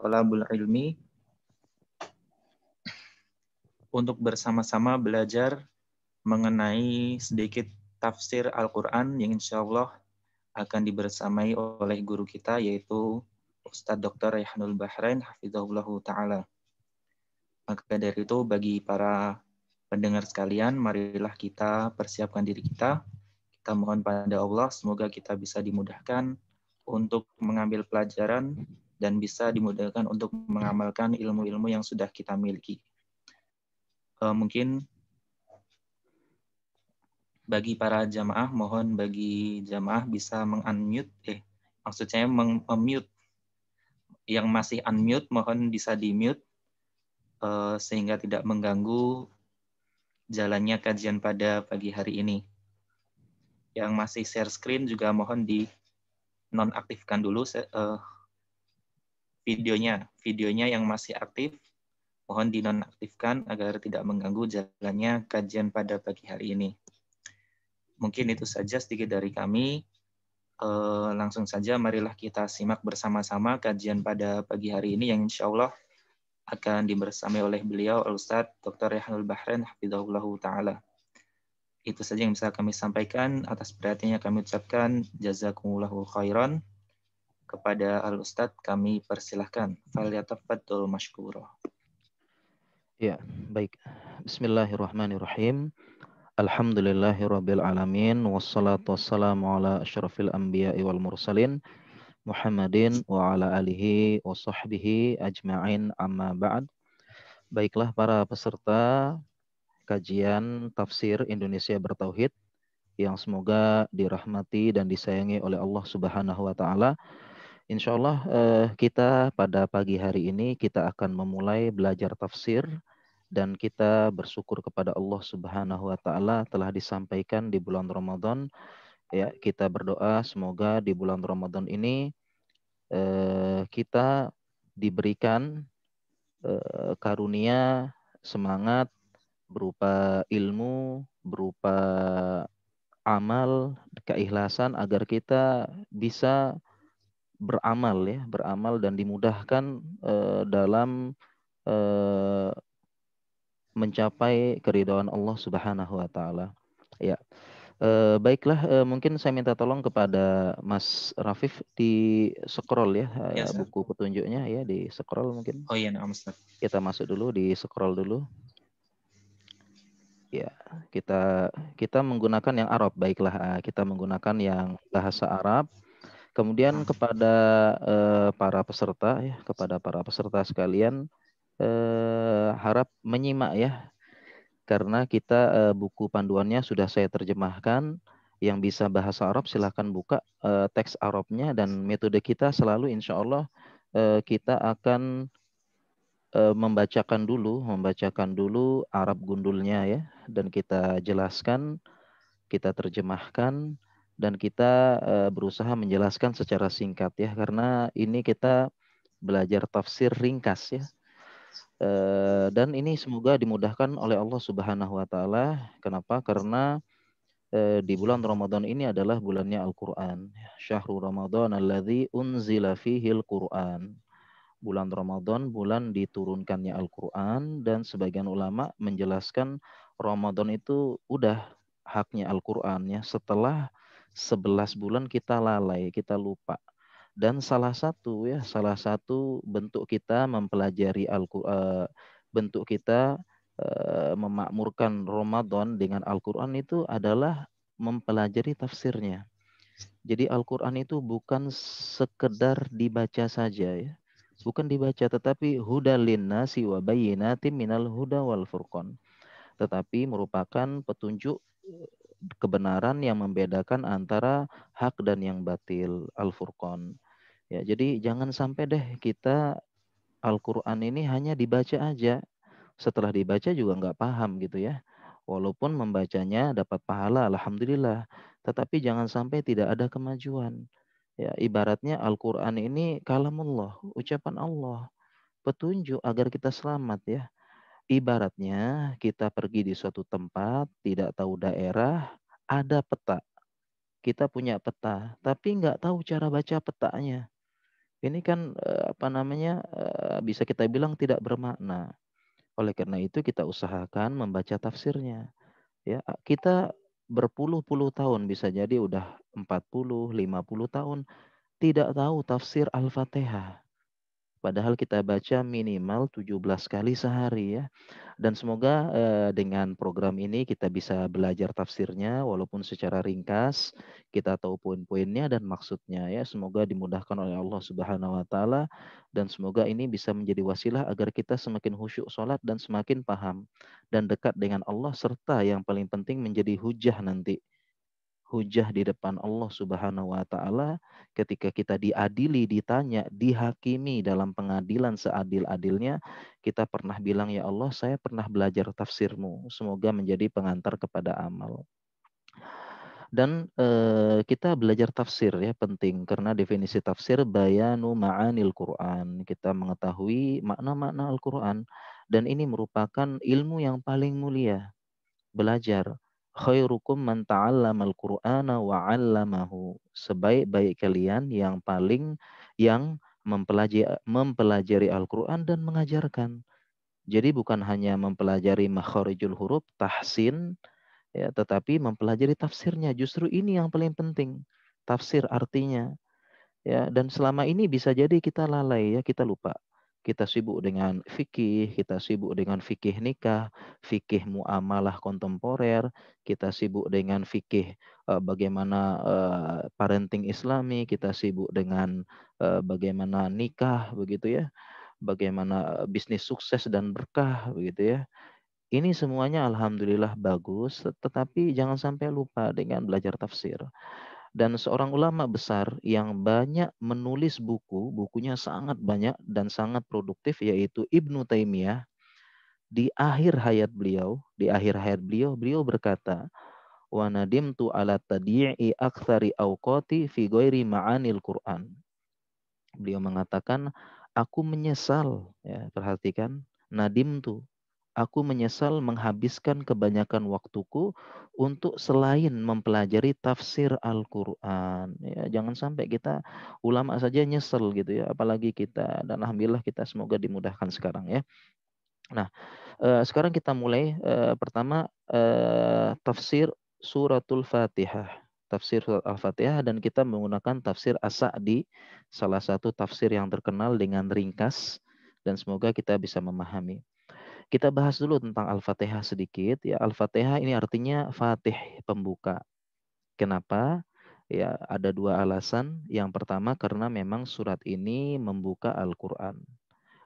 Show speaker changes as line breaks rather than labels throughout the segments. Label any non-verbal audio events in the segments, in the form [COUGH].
tolabul ilmi untuk bersama-sama belajar mengenai sedikit tafsir Al-Quran yang insya Allah akan dibersamai oleh guru kita yaitu Ustadz Dr. Rehanul Bahrain Hafizahullah Ta'ala. Maka dari itu bagi para pendengar sekalian, marilah kita persiapkan diri kita. Kita mohon pada Allah semoga kita bisa dimudahkan untuk mengambil pelajaran dan bisa dimudahkan untuk mengamalkan ilmu-ilmu yang sudah kita miliki. Eh, mungkin bagi para jamaah mohon bagi jamaah bisa mengunmute eh maksud maksudnya mengmute yang masih unmute mohon bisa di mute e, eh, sehingga tidak mengganggu jalannya kajian pada pagi hari ini. Yang masih share screen juga mohon di nonaktifkan dulu uh, videonya. Videonya yang masih aktif, mohon dinonaktifkan agar tidak mengganggu jalannya kajian pada pagi hari ini. Mungkin itu saja sedikit dari kami. E, langsung saja marilah kita simak bersama-sama kajian pada pagi hari ini yang insya Allah akan dibersamai oleh beliau Al-Ustadz Dr. Rehanul Bahrain Hafidhullah Ta'ala. Itu saja yang bisa kami sampaikan. Atas perhatiannya kami ucapkan jazakumullahu khairan. Kepada Al-Ustadz kami persilahkan. Falyatafadul mashkuro
Ya, baik. Bismillahirrahmanirrahim. Alhamdulillahirabbil wassalatu wassalamu ala asyrafil anbiya wal mursalin Muhammadin wa ala alihi wa sahbihi ajma'in amma ba'd. Baiklah para peserta kajian tafsir Indonesia bertauhid yang semoga dirahmati dan disayangi oleh Allah Subhanahu wa taala. Insya Allah eh, kita pada pagi hari ini kita akan memulai belajar tafsir dan kita bersyukur kepada Allah Subhanahu wa taala telah disampaikan di bulan Ramadan. Ya, kita berdoa semoga di bulan Ramadan ini eh, kita diberikan eh, karunia semangat berupa ilmu, berupa amal, keikhlasan agar kita bisa beramal ya, beramal dan dimudahkan uh, dalam uh, mencapai keridhaan Allah Subhanahu wa taala. Ya. Uh, baiklah uh, mungkin saya minta tolong kepada Mas Rafif di scroll ya, ya buku petunjuknya ya di scroll mungkin. Oh
iya, nah, Ustaz.
Kita masuk dulu di scroll dulu. Ya, kita kita menggunakan yang Arab. Baiklah, kita menggunakan yang bahasa Arab Kemudian kepada eh, para peserta ya, kepada para peserta sekalian eh, harap menyimak ya karena kita eh, buku panduannya sudah saya terjemahkan yang bisa bahasa Arab silahkan buka eh, teks Arabnya dan metode kita selalu insya Allah eh, kita akan eh, membacakan dulu membacakan dulu Arab gundulnya ya dan kita jelaskan kita terjemahkan dan kita uh, berusaha menjelaskan secara singkat ya karena ini kita belajar tafsir ringkas ya. Uh, dan ini semoga dimudahkan oleh Allah Subhanahu wa taala. Kenapa? Karena eh, di bulan Ramadan ini adalah bulannya Al-Qur'an. Syahrul Ramadan alladhi unzila fihil Qur'an. Bulan Ramadan bulan diturunkannya Al-Qur'an dan sebagian ulama menjelaskan Ramadan itu udah haknya Al-Qur'an ya setelah 11 bulan kita lalai, kita lupa. Dan salah satu ya, salah satu bentuk kita mempelajari Al-Qur'an, eh, bentuk kita eh, memakmurkan Ramadan dengan Al-Qur'an itu adalah mempelajari tafsirnya. Jadi Al-Qur'an itu bukan sekedar dibaca saja ya. Bukan dibaca tetapi hudalin nasi timinal hudawal minal huda wal furqan. Tetapi merupakan petunjuk kebenaran yang membedakan antara hak dan yang batil al furqon Ya, jadi jangan sampai deh kita Al-Qur'an ini hanya dibaca aja. Setelah dibaca juga nggak paham gitu ya. Walaupun membacanya dapat pahala alhamdulillah, tetapi jangan sampai tidak ada kemajuan. Ya, ibaratnya Al-Qur'an ini kalamullah, ucapan Allah, petunjuk agar kita selamat ya. Ibaratnya kita pergi di suatu tempat, tidak tahu daerah, ada peta. Kita punya peta, tapi nggak tahu cara baca petanya. Ini kan eh, apa namanya eh, bisa kita bilang tidak bermakna. Oleh karena itu kita usahakan membaca tafsirnya. Ya, kita berpuluh-puluh tahun bisa jadi udah 40, 50 tahun tidak tahu tafsir Al-Fatihah. Padahal kita baca minimal 17 kali sehari ya. Dan semoga eh, dengan program ini kita bisa belajar tafsirnya walaupun secara ringkas kita tahu poin-poinnya dan maksudnya ya. Semoga dimudahkan oleh Allah Subhanahu wa taala dan semoga ini bisa menjadi wasilah agar kita semakin khusyuk salat dan semakin paham dan dekat dengan Allah serta yang paling penting menjadi hujah nanti hujah di depan Allah Subhanahu wa taala ketika kita diadili, ditanya, dihakimi dalam pengadilan seadil-adilnya, kita pernah bilang ya Allah, saya pernah belajar tafsirmu, semoga menjadi pengantar kepada amal. Dan e, kita belajar tafsir ya penting karena definisi tafsir bayanu ma'anil Quran. Kita mengetahui makna-makna Al-Quran dan ini merupakan ilmu yang paling mulia. Belajar khairukum man ta'allamal Qur'ana wa 'allamahu. Sebaik-baik kalian yang paling yang mempelajari mempelajari Al-Qur'an dan mengajarkan. Jadi bukan hanya mempelajari makharijul huruf, tahsin, ya, tetapi mempelajari tafsirnya. Justru ini yang paling penting. Tafsir artinya. Ya, dan selama ini bisa jadi kita lalai ya, kita lupa kita sibuk dengan fikih, kita sibuk dengan fikih nikah, fikih muamalah kontemporer, kita sibuk dengan fikih uh, bagaimana uh, parenting islami, kita sibuk dengan uh, bagaimana nikah begitu ya, bagaimana bisnis sukses dan berkah begitu ya. Ini semuanya alhamdulillah bagus, tetapi jangan sampai lupa dengan belajar tafsir dan seorang ulama besar yang banyak menulis buku, bukunya sangat banyak dan sangat produktif yaitu Ibnu Taimiyah. Di akhir hayat beliau, di akhir hayat beliau, beliau berkata, "Wa nadimtu ala tadi'i akthari awqati fi ghairi ma'anil Qur'an." Beliau mengatakan, "Aku menyesal," ya, perhatikan, nadimtu aku menyesal menghabiskan kebanyakan waktuku untuk selain mempelajari tafsir Al-Qur'an. Ya, jangan sampai kita ulama saja nyesel gitu ya, apalagi kita dan alhamdulillah kita semoga dimudahkan sekarang ya. Nah, eh, sekarang kita mulai eh, pertama eh, tafsir suratul Fatihah tafsir Al-Fatihah dan kita menggunakan tafsir As-Sa'di, salah satu tafsir yang terkenal dengan ringkas dan semoga kita bisa memahami. Kita bahas dulu tentang Al-Fatihah sedikit. Ya, Al-Fatihah ini artinya fatih pembuka. Kenapa? Ya, ada dua alasan. Yang pertama karena memang surat ini membuka Al-Qur'an.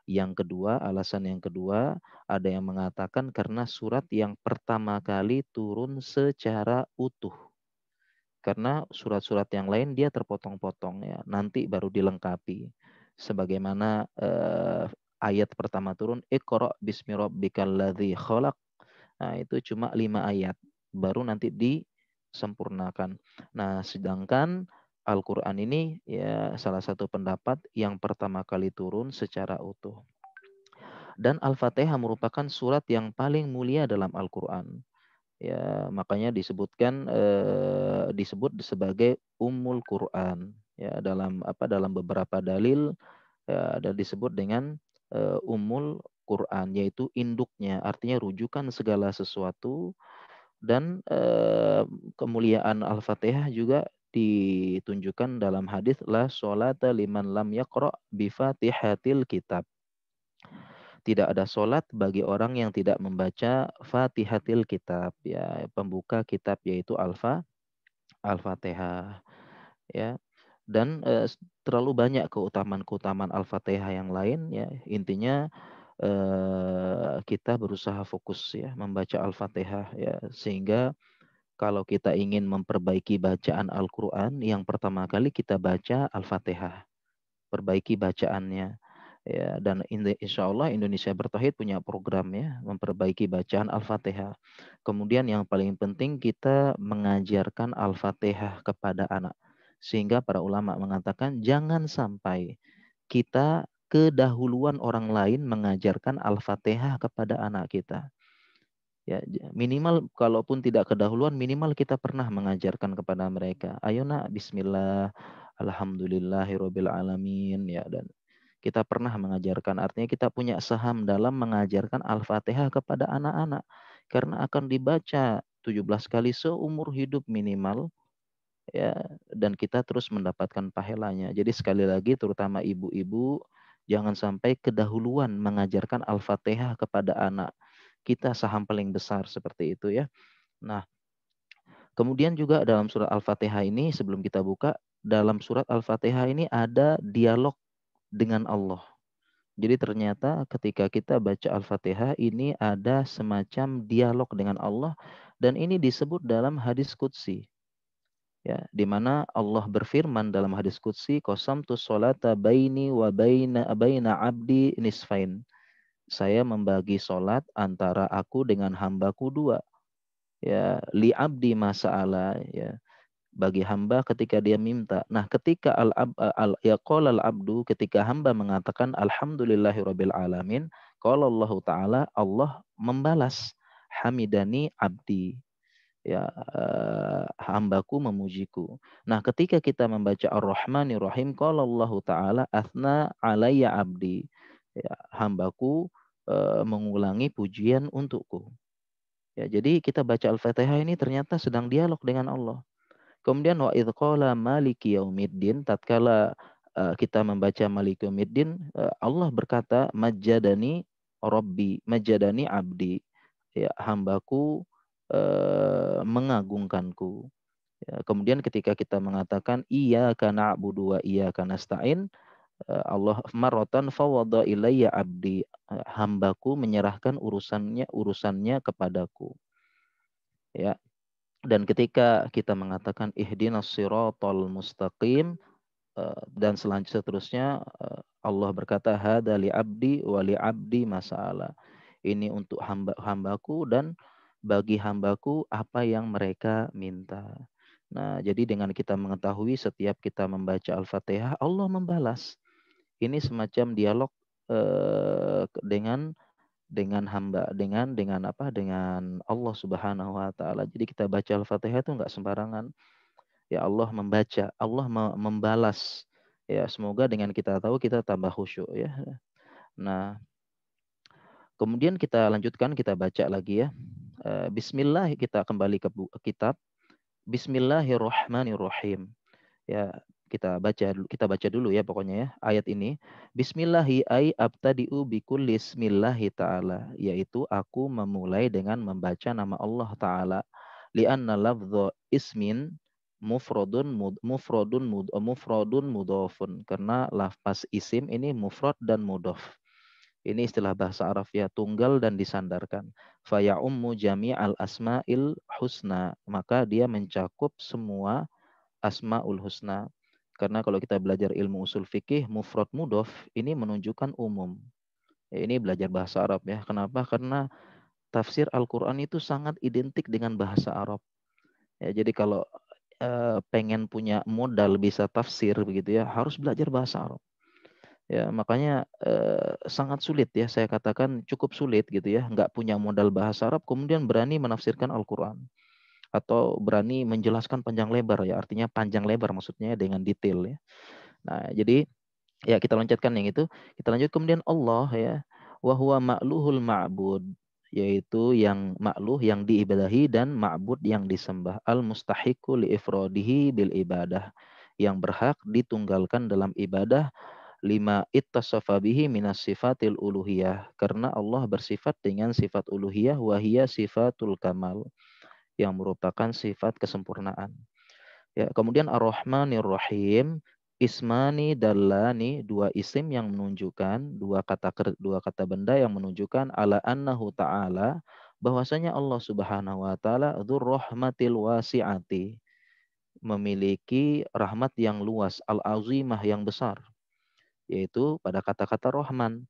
Yang kedua, alasan yang kedua, ada yang mengatakan karena surat yang pertama kali turun secara utuh. Karena surat-surat yang lain dia terpotong-potong ya, nanti baru dilengkapi sebagaimana eh, ayat pertama turun ikra bismi rabbikal ladzi khalaq. Nah, itu cuma lima ayat. Baru nanti disempurnakan. Nah, sedangkan Al-Qur'an ini ya salah satu pendapat yang pertama kali turun secara utuh. Dan Al-Fatihah merupakan surat yang paling mulia dalam Al-Qur'an. Ya, makanya disebutkan eh, disebut sebagai Ummul Qur'an. Ya, dalam apa dalam beberapa dalil ya, ada disebut dengan uh, umul Quran yaitu induknya artinya rujukan segala sesuatu dan uh, kemuliaan Al-Fatihah juga ditunjukkan dalam hadis la sholata liman lam yaqra bi fatihatil kitab. Tidak ada solat bagi orang yang tidak membaca Fatihatil Kitab ya pembuka kitab yaitu Alfa Al-Fatihah ya dan eh, terlalu banyak keutamaan-keutamaan Al-Fatihah yang lain ya. Intinya eh, kita berusaha fokus ya membaca Al-Fatihah ya sehingga kalau kita ingin memperbaiki bacaan Al-Qur'an yang pertama kali kita baca Al-Fatihah. Perbaiki bacaannya. Ya, dan insya Allah Indonesia Bertahid punya program ya memperbaiki bacaan Al-Fatihah. Kemudian yang paling penting kita mengajarkan Al-Fatihah kepada anak sehingga para ulama mengatakan jangan sampai kita kedahuluan orang lain mengajarkan Al-Fatihah kepada anak kita. Ya, minimal kalaupun tidak kedahuluan minimal kita pernah mengajarkan kepada mereka. Ayo nak bismillah, alhamdulillahirabbil alamin ya dan kita pernah mengajarkan artinya kita punya saham dalam mengajarkan Al-Fatihah kepada anak-anak karena akan dibaca 17 kali seumur hidup minimal ya dan kita terus mendapatkan pahelanya. Jadi sekali lagi terutama ibu-ibu jangan sampai kedahuluan mengajarkan Al-Fatihah kepada anak. Kita saham paling besar seperti itu ya. Nah, kemudian juga dalam surat Al-Fatihah ini sebelum kita buka dalam surat Al-Fatihah ini ada dialog dengan Allah. Jadi ternyata ketika kita baca Al-Fatihah ini ada semacam dialog dengan Allah dan ini disebut dalam hadis Qudsi ya di mana Allah berfirman dalam hadis qudsi qasamtu sholata baini wa baina baina abdi nisfain saya membagi solat antara aku dengan hambaku dua ya li abdi masaala ya bagi hamba ketika dia minta nah ketika al, ab, al ya al abdu ketika hamba mengatakan alhamdulillahirabbil alamin qala Allah taala Allah membalas hamidani abdi ya uh, hambaku memujiku. Nah, ketika kita membaca Ar-Rahmanir Rahim, qala Allah taala asna alayya abdi. Ya, hambaku uh, mengulangi pujian untukku. Ya, jadi kita baca Al-Fatihah ini ternyata sedang dialog dengan Allah. Kemudian wa idh qala maliki yaumiddin tatkala uh, kita membaca maliki yaumiddin uh, Allah berkata majadani rabbi majadani abdi ya hambaku Eh, mengagungkanku. Ya, kemudian ketika kita mengatakan iya karena abu dua iya karena stain eh, Allah marotan fawada ilayya abdi eh, hambaku menyerahkan urusannya urusannya kepadaku. Ya. Dan ketika kita mengatakan ihdinas siratal mustaqim dan selanjutnya Allah berkata hadali abdi wali abdi masalah. Ini untuk hamba hambaku dan bagi hambaku apa yang mereka minta. Nah, jadi dengan kita mengetahui setiap kita membaca Al-Fatihah, Allah membalas. Ini semacam dialog eh, dengan dengan hamba, dengan dengan apa? Dengan Allah Subhanahu wa taala. Jadi kita baca Al-Fatihah itu enggak sembarangan. Ya Allah membaca, Allah membalas. Ya, semoga dengan kita tahu kita tambah khusyuk ya. Nah, kemudian kita lanjutkan kita baca lagi ya. Eh, bismillah kita kembali ke kitab Bismillahirrahmanirrahim. Ya, kita baca kita baca dulu ya pokoknya ya ayat ini Bismillahi ayyab abtadiu bikul bismillahi taala yaitu aku memulai dengan membaca nama Allah taala anna lafdhu ismin mufradun mud, mufradun mud, mufradun mudofun karena lafaz isim ini mufrad dan mudof ini istilah bahasa Arab ya tunggal dan disandarkan. Faya ummu jami'al asma'il husna. Maka dia mencakup semua asma'ul husna. Karena kalau kita belajar ilmu usul fikih, mufrad mudof ini menunjukkan umum. Ya, ini belajar bahasa Arab ya. Kenapa? Karena tafsir Al-Quran itu sangat identik dengan bahasa Arab. Ya, jadi kalau e, pengen punya modal bisa tafsir begitu ya, harus belajar bahasa Arab. Ya, makanya eh, sangat sulit ya saya katakan cukup sulit gitu ya, nggak punya modal bahasa Arab kemudian berani menafsirkan Al-Qur'an atau berani menjelaskan panjang lebar ya, artinya panjang lebar maksudnya dengan detail ya. Nah, jadi ya kita loncatkan yang itu, kita lanjut kemudian Allah ya, wahwa makluhul ma'luhul ma'bud yaitu yang makluh yang diibadahi dan ma'bud yang disembah al mustahiku li ifrodihi bil ibadah yang berhak ditunggalkan dalam ibadah lima ittasafa bihi minas sifatil uluhiyah karena Allah bersifat dengan sifat uluhiyah wahia sifatul kamal yang merupakan sifat kesempurnaan. Ya, kemudian Ar-Rahmanir Rahim ismani dalani dua isim yang menunjukkan dua kata dua kata benda yang menunjukkan ala annahu ta'ala bahwasanya Allah Subhanahu wa taala dzurrahmatil wasi'ati memiliki rahmat yang luas al-azimah yang besar yaitu pada kata-kata Rohman.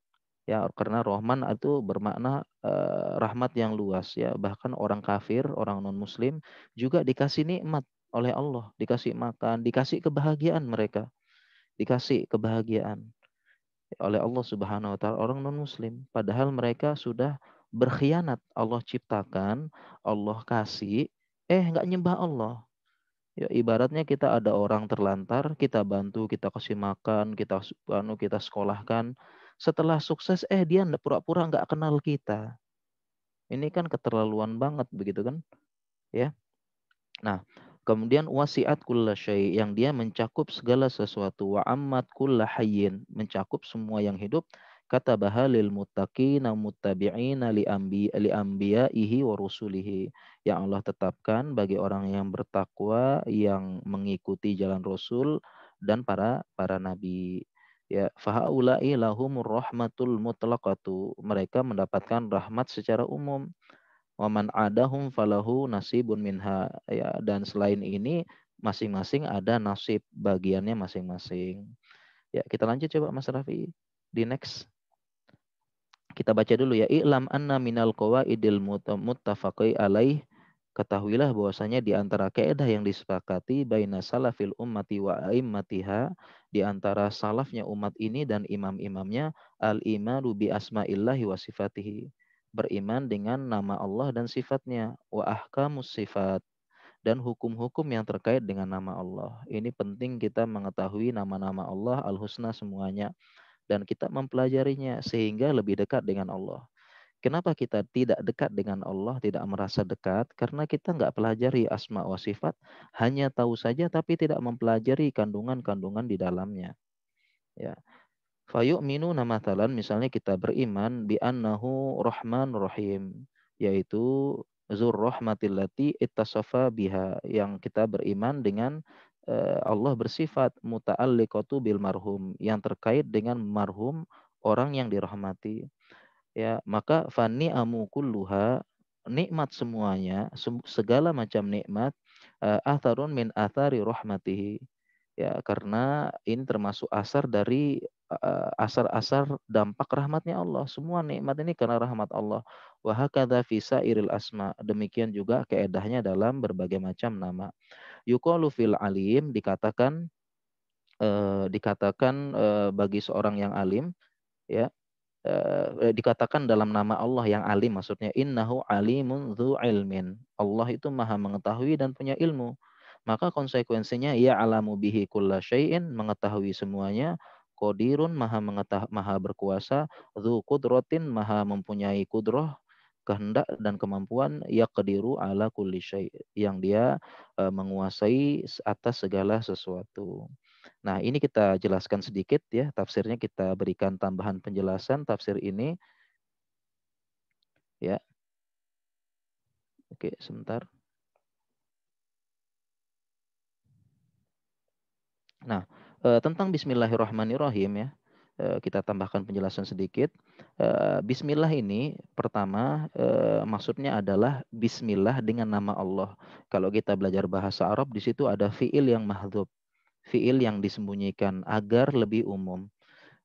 Ya, karena Rohman itu bermakna eh, rahmat yang luas ya. Bahkan orang kafir, orang non-muslim juga dikasih nikmat oleh Allah, dikasih makan, dikasih kebahagiaan mereka. Dikasih kebahagiaan oleh Allah Subhanahu wa taala orang non-muslim padahal mereka sudah berkhianat. Allah ciptakan, Allah kasih, eh nggak nyembah Allah. Ya, ibaratnya kita ada orang terlantar, kita bantu, kita kasih makan, kita anu kita sekolahkan. Setelah sukses, eh dia pura-pura nggak -pura kenal kita. Ini kan keterlaluan banget begitu kan? Ya. Nah, kemudian wasiat kulla syai yang dia mencakup segala sesuatu wa ammat kulla hayyin, mencakup semua yang hidup kata bahalil muttaqina muttabi'ina li ambi li ambia wa rusulihi yang Allah tetapkan bagi orang yang bertakwa yang mengikuti jalan rasul dan para para nabi ya fahaula'i lahum rahmatul mutlaqatu mereka mendapatkan rahmat secara umum waman adahum falahu nasibun minha ya dan selain ini masing-masing ada nasib bagiannya masing-masing ya kita lanjut coba Mas Rafi di next kita baca dulu ya. I'lam anna minal qawaidil muttafaqi alaih. Ketahuilah bahwasanya di antara kaidah yang disepakati baina salafil ummati wa aimmatiha di antara salafnya umat ini dan imam-imamnya al-imanu bi asma'illahi wa sifatihi. Beriman dengan nama Allah dan sifatnya wa ahkamus sifat dan hukum-hukum yang terkait dengan nama Allah. Ini penting kita mengetahui nama-nama Allah al-husna semuanya dan kita mempelajarinya sehingga lebih dekat dengan Allah. Kenapa kita tidak dekat dengan Allah, tidak merasa dekat? Karena kita nggak pelajari asma wa sifat, hanya tahu saja tapi tidak mempelajari kandungan-kandungan di dalamnya. Ya. nama talan misalnya kita beriman bi annahu rahman rahim yaitu zur rahmatillati ittasafa biha yang kita beriman dengan Eh, Allah bersifat muta'alliqatu bil marhum yang terkait dengan marhum orang yang dirahmati. Ya, maka fani amu kulluha nikmat semuanya, segala macam nikmat eh, atharun min athari rahmatihi. Ya, karena ini termasuk asar dari eh, asar-asar dampak rahmatnya Allah. Semua nikmat ini karena rahmat Allah. Wahakadha fisa iril asma. Demikian juga keedahnya dalam berbagai macam nama. yukolu fil alim dikatakan eh, dikatakan eh, bagi seorang yang alim ya eh, eh dikatakan dalam nama Allah yang alim maksudnya innahu alimun dzu ilmin. Allah itu maha mengetahui dan punya ilmu. Maka konsekuensinya ya alamu bihi kulla syai'in mengetahui semuanya Kodirun maha mengetah maha berkuasa, zu kudrotin maha mempunyai kudroh, kehendak dan kemampuan yaqdiru ala kulli syai yang dia eh, menguasai atas segala sesuatu. Nah, ini kita jelaskan sedikit ya, tafsirnya kita berikan tambahan penjelasan tafsir ini. Ya. Oke, sebentar. Nah, eh, tentang bismillahirrahmanirrahim ya. Eh, kita tambahkan penjelasan sedikit. Eh, bismillah ini pertama eh, maksudnya adalah Bismillah dengan nama Allah. Kalau kita belajar bahasa Arab di situ ada fiil yang mahdub, fiil yang disembunyikan agar lebih umum.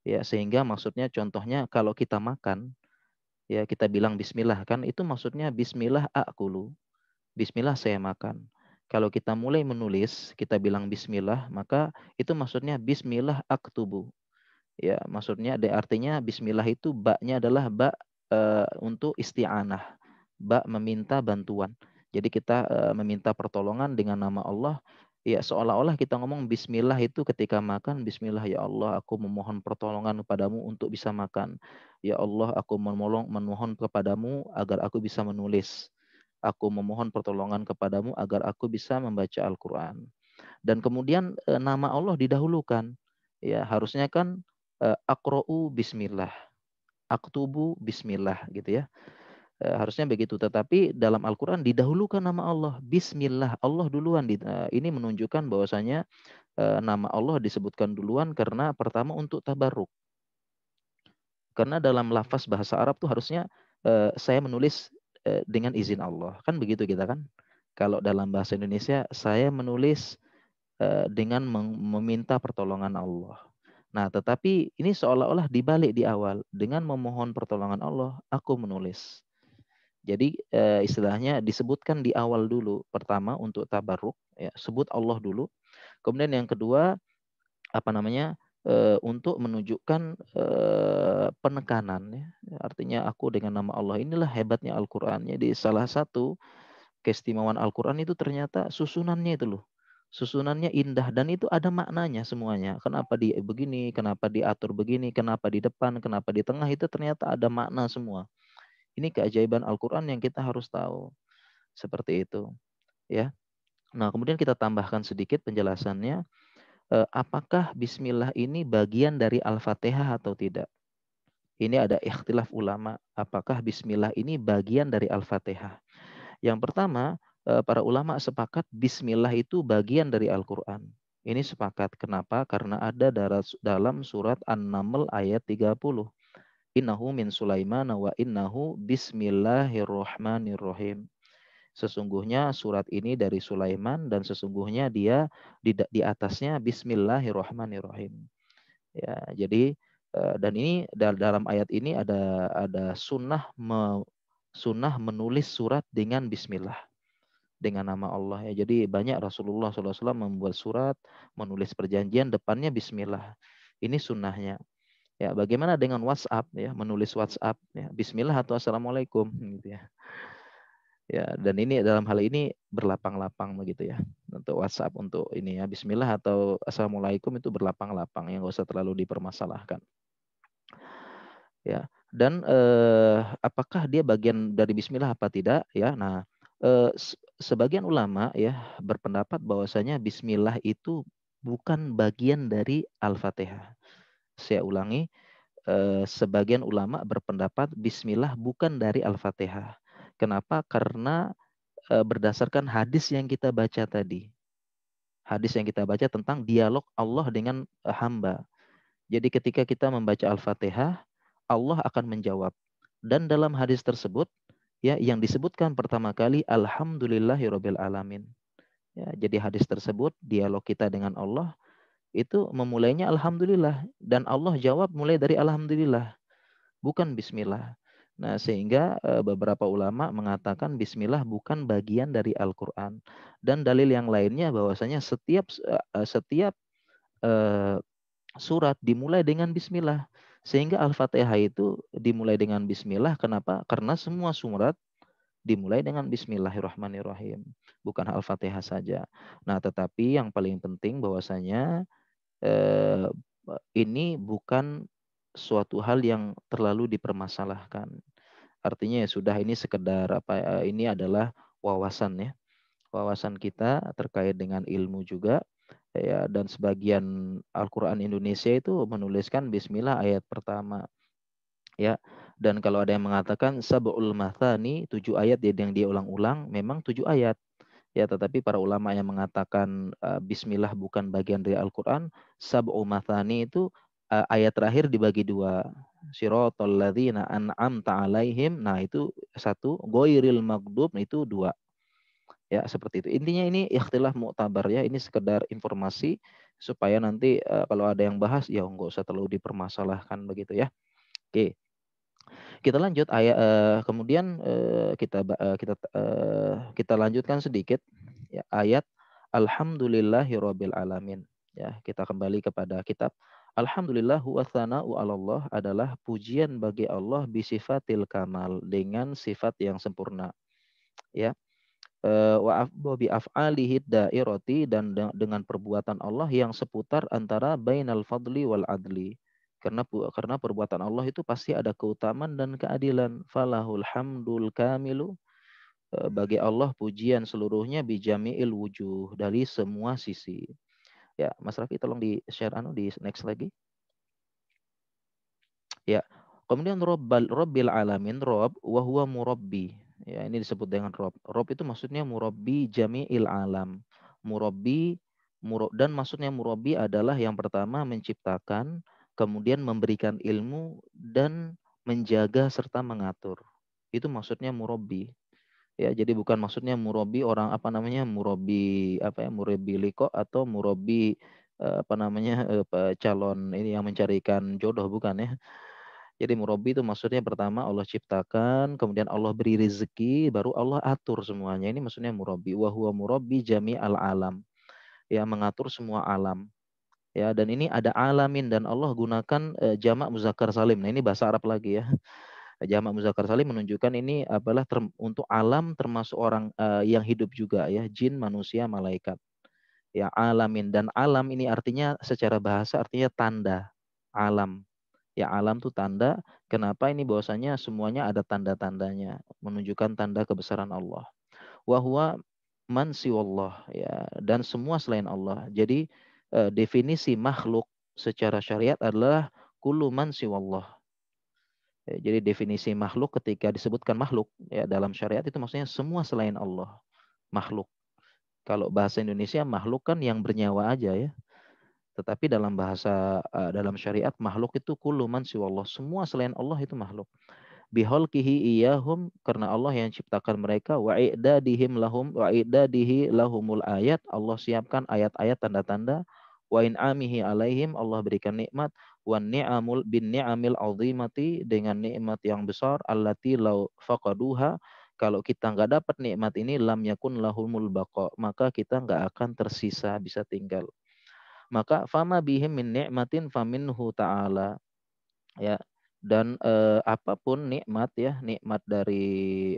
Ya sehingga maksudnya contohnya kalau kita makan ya kita bilang Bismillah kan itu maksudnya Bismillah akulu, Bismillah saya makan. Kalau kita mulai menulis, kita bilang bismillah, maka itu maksudnya bismillah aktubu, Ya, maksudnya artinya bismillah itu baknya adalah bak e, eh, untuk isti'anah, bak meminta bantuan. Jadi kita e, meminta pertolongan dengan nama Allah. Ya, seolah-olah kita ngomong bismillah itu ketika makan, bismillah ya Allah, aku memohon pertolongan kepadamu untuk bisa makan. Ya Allah, aku memolong memohon kepadamu agar aku bisa menulis. Aku memohon pertolongan kepadamu agar aku bisa membaca Al-Qur'an. Dan kemudian e, nama Allah didahulukan. Ya, harusnya kan Eh, akro'u bismillah, aktubu bismillah gitu ya. Eh, harusnya begitu, tetapi dalam Al-Quran didahulukan nama Allah, bismillah, Allah duluan. Eh, ini menunjukkan bahwasanya nama Allah disebutkan duluan karena pertama untuk tabarruk. Karena dalam lafaz bahasa Arab tuh harusnya saya menulis dengan izin Allah. Kan begitu kita kan? Kalau dalam bahasa Indonesia, saya menulis dengan meminta pertolongan Allah Nah, tetapi ini seolah-olah dibalik di awal dengan memohon pertolongan Allah, aku menulis. Jadi e, istilahnya disebutkan di awal dulu. Pertama untuk tabarruk, ya, sebut Allah dulu. Kemudian yang kedua apa namanya? E, untuk menunjukkan e, penekanan ya. Artinya aku dengan nama Allah inilah hebatnya Al-Qur'an. Jadi ya. salah satu keistimewaan Al-Qur'an itu ternyata susunannya itu loh susunannya indah dan itu ada maknanya semuanya. Kenapa di begini, kenapa diatur begini, kenapa di depan, kenapa di tengah itu ternyata ada makna semua. Ini keajaiban Al-Qur'an yang kita harus tahu. Seperti itu, ya. Nah, kemudian kita tambahkan sedikit penjelasannya eh, apakah bismillah ini bagian dari Al-Fatihah atau tidak? Ini ada ikhtilaf ulama, apakah bismillah ini bagian dari Al-Fatihah? Yang pertama, Eh, para ulama sepakat bismillah itu bagian dari Al-Qur'an. Ini sepakat. Kenapa? Karena ada dalam surat An-Naml ayat 30. Innahu min Sulaiman wa innahu bismillahirrahmanirrahim. Sesungguhnya surat ini dari Sulaiman dan sesungguhnya dia di, di atasnya bismillahirrahmanirrahim. Ya, jadi eh, dan ini dalam ayat ini ada ada sunnah me, sunnah menulis surat dengan bismillah dengan nama Allah ya. Jadi banyak Rasulullah SAW membuat surat, menulis perjanjian depannya Bismillah. Ini sunnahnya. Ya, bagaimana dengan WhatsApp ya, menulis WhatsApp ya, Bismillah atau Assalamualaikum gitu ya. Ya, dan ini dalam hal ini berlapang-lapang begitu ya. Untuk WhatsApp untuk ini ya Bismillah atau Assalamualaikum itu berlapang-lapang yang nggak usah terlalu dipermasalahkan. Ya, dan eh, apakah dia bagian dari Bismillah apa tidak ya? Nah, eh, sebagian ulama ya berpendapat bahwasanya bismillah itu bukan bagian dari Al-Fatihah. Saya ulangi, eh, sebagian ulama berpendapat bismillah bukan dari Al-Fatihah. Kenapa? Karena eh, berdasarkan hadis yang kita baca tadi. Hadis yang kita baca tentang dialog Allah dengan eh, hamba. Jadi ketika kita membaca Al-Fatihah, Allah akan menjawab. Dan dalam hadis tersebut ya yang disebutkan pertama kali alhamdulillahirabbil alamin. Ya, jadi hadis tersebut dialog kita dengan Allah itu memulainya alhamdulillah dan Allah jawab mulai dari alhamdulillah bukan bismillah. Nah, sehingga eh, beberapa ulama mengatakan bismillah bukan bagian dari Al-Qur'an dan dalil yang lainnya bahwasanya setiap eh, setiap eh, surat dimulai dengan bismillah. Sehingga Al-Fatihah itu dimulai dengan bismillah. Kenapa? Karena semua surat dimulai dengan bismillahirrahmanirrahim. Bukan Al-Fatihah saja. Nah, tetapi yang paling penting bahwasanya eh, ini bukan suatu hal yang terlalu dipermasalahkan. Artinya ya sudah ini sekedar apa eh, ini adalah wawasan ya. Wawasan kita terkait dengan ilmu juga ya dan sebagian Al-Qur'an Indonesia itu menuliskan bismillah ayat pertama. Ya. Dan kalau ada yang mengatakan sab'ul mathani, tujuh ayat yang dia ulang-ulang, memang tujuh ayat. Ya, tetapi para ulama yang mengatakan uh, bismillah bukan bagian dari Al-Qur'an, sab'ul mathani itu uh, ayat terakhir dibagi dua. Sirotol ladzina an'amta alaihim. Nah, itu satu. Goiril magdub itu dua ya seperti itu intinya ini ikhtilaf muktabar ya ini sekedar informasi supaya nanti uh, kalau ada yang bahas ya nggak usah terlalu dipermasalahkan begitu ya oke kita lanjut ayat uh, kemudian uh, kita uh, kita uh, kita lanjutkan sedikit ya ayat alhamdulillahirabbil alamin ya kita kembali kepada kitab Alhamdulillah huwa thana'u Allah adalah pujian bagi Allah bisifatil kamal dengan sifat yang sempurna. Ya. Eh, wa bi af'alihi dairati dan dengan perbuatan Allah yang seputar antara bainal fadli wal adli karena karena perbuatan Allah itu pasti ada keutamaan dan keadilan falahul hamdul kamilu eh, bagi Allah pujian seluruhnya bijamiil wujuh dari semua sisi ya Mas Rafi tolong di share anu di next lagi ya kemudian robbal robbil alamin rob huwa murabbi Ya, ini disebut dengan rob. Rob itu maksudnya murabi jami'il alam. Murabi murab, dan maksudnya murabi adalah yang pertama menciptakan, kemudian memberikan ilmu dan menjaga serta mengatur. Itu maksudnya murabi. Ya, jadi bukan maksudnya murabi orang apa namanya murabi apa ya murabi liko atau murabi eh, apa namanya eh, calon ini yang mencarikan jodoh bukan ya jadi murabi itu maksudnya pertama Allah ciptakan, kemudian Allah beri rezeki, baru Allah atur semuanya. Ini maksudnya murabi. Wahwa murabi jami al alam. Ya mengatur semua alam. Ya dan ini ada alamin dan Allah gunakan e, jamak muzakkar salim. Nah ini bahasa Arab lagi ya. [LAUGHS] Jamak muzakkar salim menunjukkan ini apalah ter, untuk alam termasuk orang e, yang hidup juga ya, jin, manusia, malaikat. Ya alamin dan alam ini artinya secara bahasa artinya tanda alam ya alam tuh tanda. Kenapa ini bahwasanya semuanya ada tanda-tandanya, menunjukkan tanda kebesaran Allah. Wahwa man siwallah ya dan semua selain Allah. Jadi eh, definisi makhluk secara syariat adalah kullu man siwallah. Ya, jadi definisi makhluk ketika disebutkan makhluk ya dalam syariat itu maksudnya semua selain Allah makhluk. Kalau bahasa Indonesia makhluk kan yang bernyawa aja ya. Tetapi dalam bahasa uh, dalam syariat makhluk itu kuluman siwallah. Semua selain Allah itu makhluk. Biholkihi iyahum karena Allah yang ciptakan mereka wa i'dadihim lahum wa i'dadihi lahumul ayat. Allah siapkan ayat-ayat tanda-tanda wa in'amihi alaihim Allah berikan nikmat wa ni'amul bin ni'amil azimati dengan nikmat yang besar allati lau faqaduha kalau kita nggak dapat nikmat ini lam yakun lahumul baqa maka kita nggak akan tersisa bisa tinggal maka fama bihim min nikmatin faminhu ta'ala ya dan eh, apapun nikmat ya nikmat dari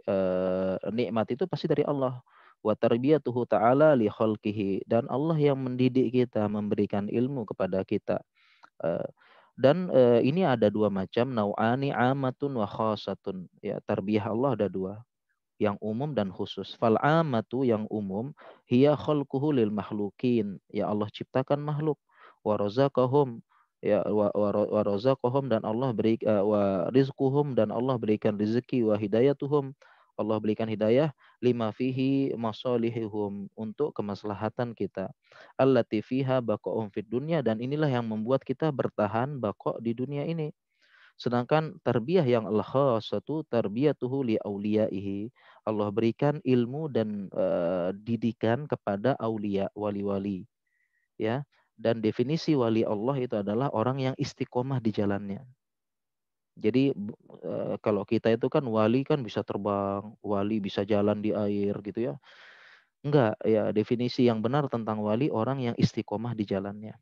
eh, nikmat itu pasti dari Allah wa tarbiyatuhu ta'ala li khalqihi dan Allah yang mendidik kita memberikan ilmu kepada kita eh, dan eh, ini ada dua macam nauani amatun wa khosatun ya tarbiyah Allah ada dua yang umum dan khusus. Fal amatu yang umum hiya khalquhu lil makhlukin. Ya Allah ciptakan makhluk wa razaqahum ya wa, wa wa dan Allah beri uh, wa rizquhum dan Allah berikan rezeki wa hidayatuhum. Allah berikan hidayah lima fihi masalihihum untuk kemaslahatan kita. Allati fiha baqa'um fid dunya dan inilah yang membuat kita bertahan baqa' di dunia ini. Sedangkan tarbiyah yang Allah satu tuh li auliyaihi. Allah berikan ilmu dan uh, didikan kepada aulia wali-wali. Ya, dan definisi wali Allah itu adalah orang yang istiqomah di jalannya. Jadi kalau kita itu kan wali kan bisa terbang, wali bisa jalan di air gitu ya. Enggak, ya definisi yang benar tentang wali orang yang istiqomah di jalannya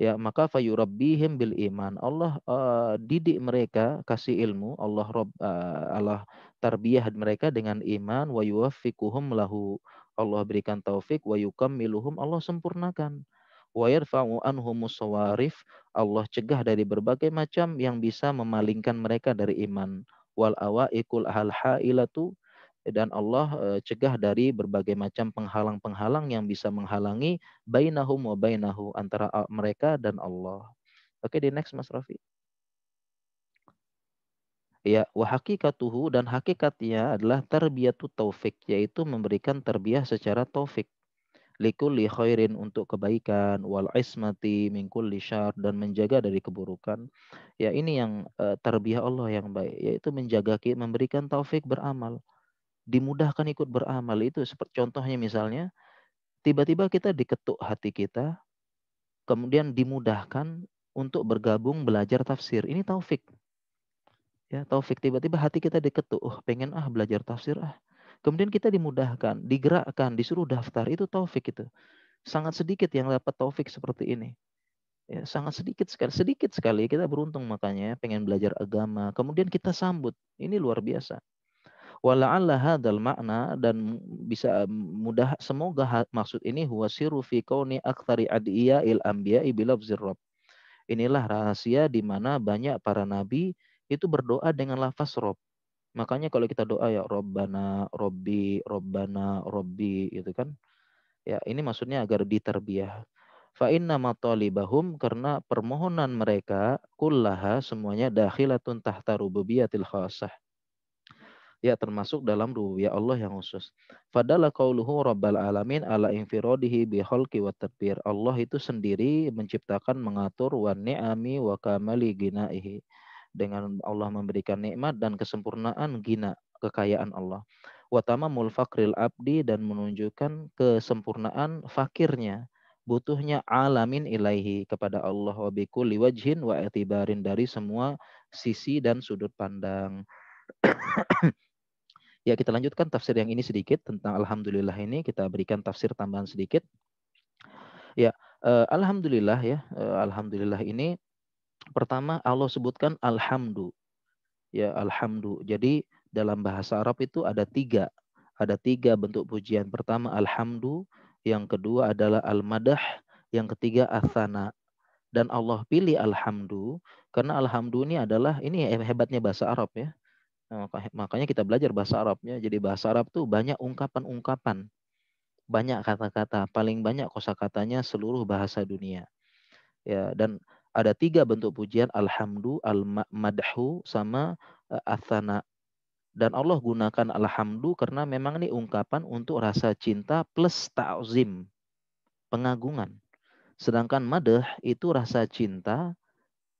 ya maka fayurabbihim bil iman Allah uh, didik mereka kasih ilmu Allah rob uh, Allah tarbiyah mereka dengan iman wa yuwaffiquhum lahu Allah berikan taufik wa yukammiluhum Allah sempurnakan wa yarfa'u anhum sawarif Allah cegah dari berbagai macam yang bisa memalingkan mereka dari iman wal awaikul hal hailatu dan Allah eh, cegah dari berbagai macam penghalang-penghalang yang bisa menghalangi bainahum wa bainahu antara eh, mereka dan Allah. Oke, okay, di next Mas Rafi. Ya, wa hakikatuhu dan hakikatnya adalah tarbiyatu taufik yaitu memberikan tarbiyah secara taufik. Likulli khairin untuk kebaikan wal ismati min kulli syar dan menjaga dari keburukan. Ya, ini yang uh, tarbiyah Allah yang baik yaitu menjaga memberikan taufik beramal dimudahkan ikut beramal itu seperti contohnya misalnya tiba-tiba kita diketuk hati kita kemudian dimudahkan untuk bergabung belajar tafsir ini taufik ya taufik tiba-tiba hati kita diketuk oh pengen ah belajar tafsir ah kemudian kita dimudahkan digerakkan disuruh daftar itu taufik itu sangat sedikit yang dapat taufik seperti ini ya, sangat sedikit sekali sedikit sekali kita beruntung makanya pengen belajar agama kemudian kita sambut ini luar biasa Wala'alla hadzal makna dan bisa mudah semoga ha, maksud ini huwa siru fi kauni akthari adiya il bi lafzir rabb. Inilah rahasia di mana banyak para nabi itu berdoa dengan lafaz rabb Makanya kalau kita doa ya rabbana rabbi rabbana rabbi gitu kan. Ya, ini maksudnya agar diterbiah. Fa inna matalibahum karena permohonan mereka kullaha semuanya dakhilatun tahta rububiyatil khassah ya termasuk dalam ya Allah yang khusus. Fadala qauluhu rabbal alamin ala infirodihi dihi khalqi wa tadbir. Allah itu sendiri menciptakan, mengatur wa ni'ami wa kamali ginaihi. Dengan Allah memberikan nikmat dan kesempurnaan gina kekayaan Allah. Watama mulfakril abdi dan menunjukkan kesempurnaan fakirnya butuhnya alamin ilaihi kepada Allah wa bikulli wajhin wa atibarin dari semua sisi dan sudut pandang. [COUGHS] Ya, kita lanjutkan tafsir yang ini sedikit tentang alhamdulillah ini kita berikan tafsir tambahan sedikit. Ya, eh, alhamdulillah ya, eh, alhamdulillah ini pertama Allah sebutkan alhamdu. Ya, alhamdu. Jadi dalam bahasa Arab itu ada tiga ada tiga bentuk pujian. Pertama alhamdu, yang kedua adalah al-madah, yang ketiga asana. Dan Allah pilih alhamdu karena alhamdu ini adalah ini hebatnya bahasa Arab ya. Nah, makanya kita belajar bahasa Arabnya. Jadi bahasa Arab tuh banyak ungkapan-ungkapan. Banyak kata-kata, paling banyak kosakatanya seluruh bahasa dunia. Ya, dan ada tiga bentuk pujian alhamdu, al-madhu sama uh, athana. Dan Allah gunakan alhamdu karena memang ini ungkapan untuk rasa cinta plus ta'zim, pengagungan. Sedangkan madah itu rasa cinta,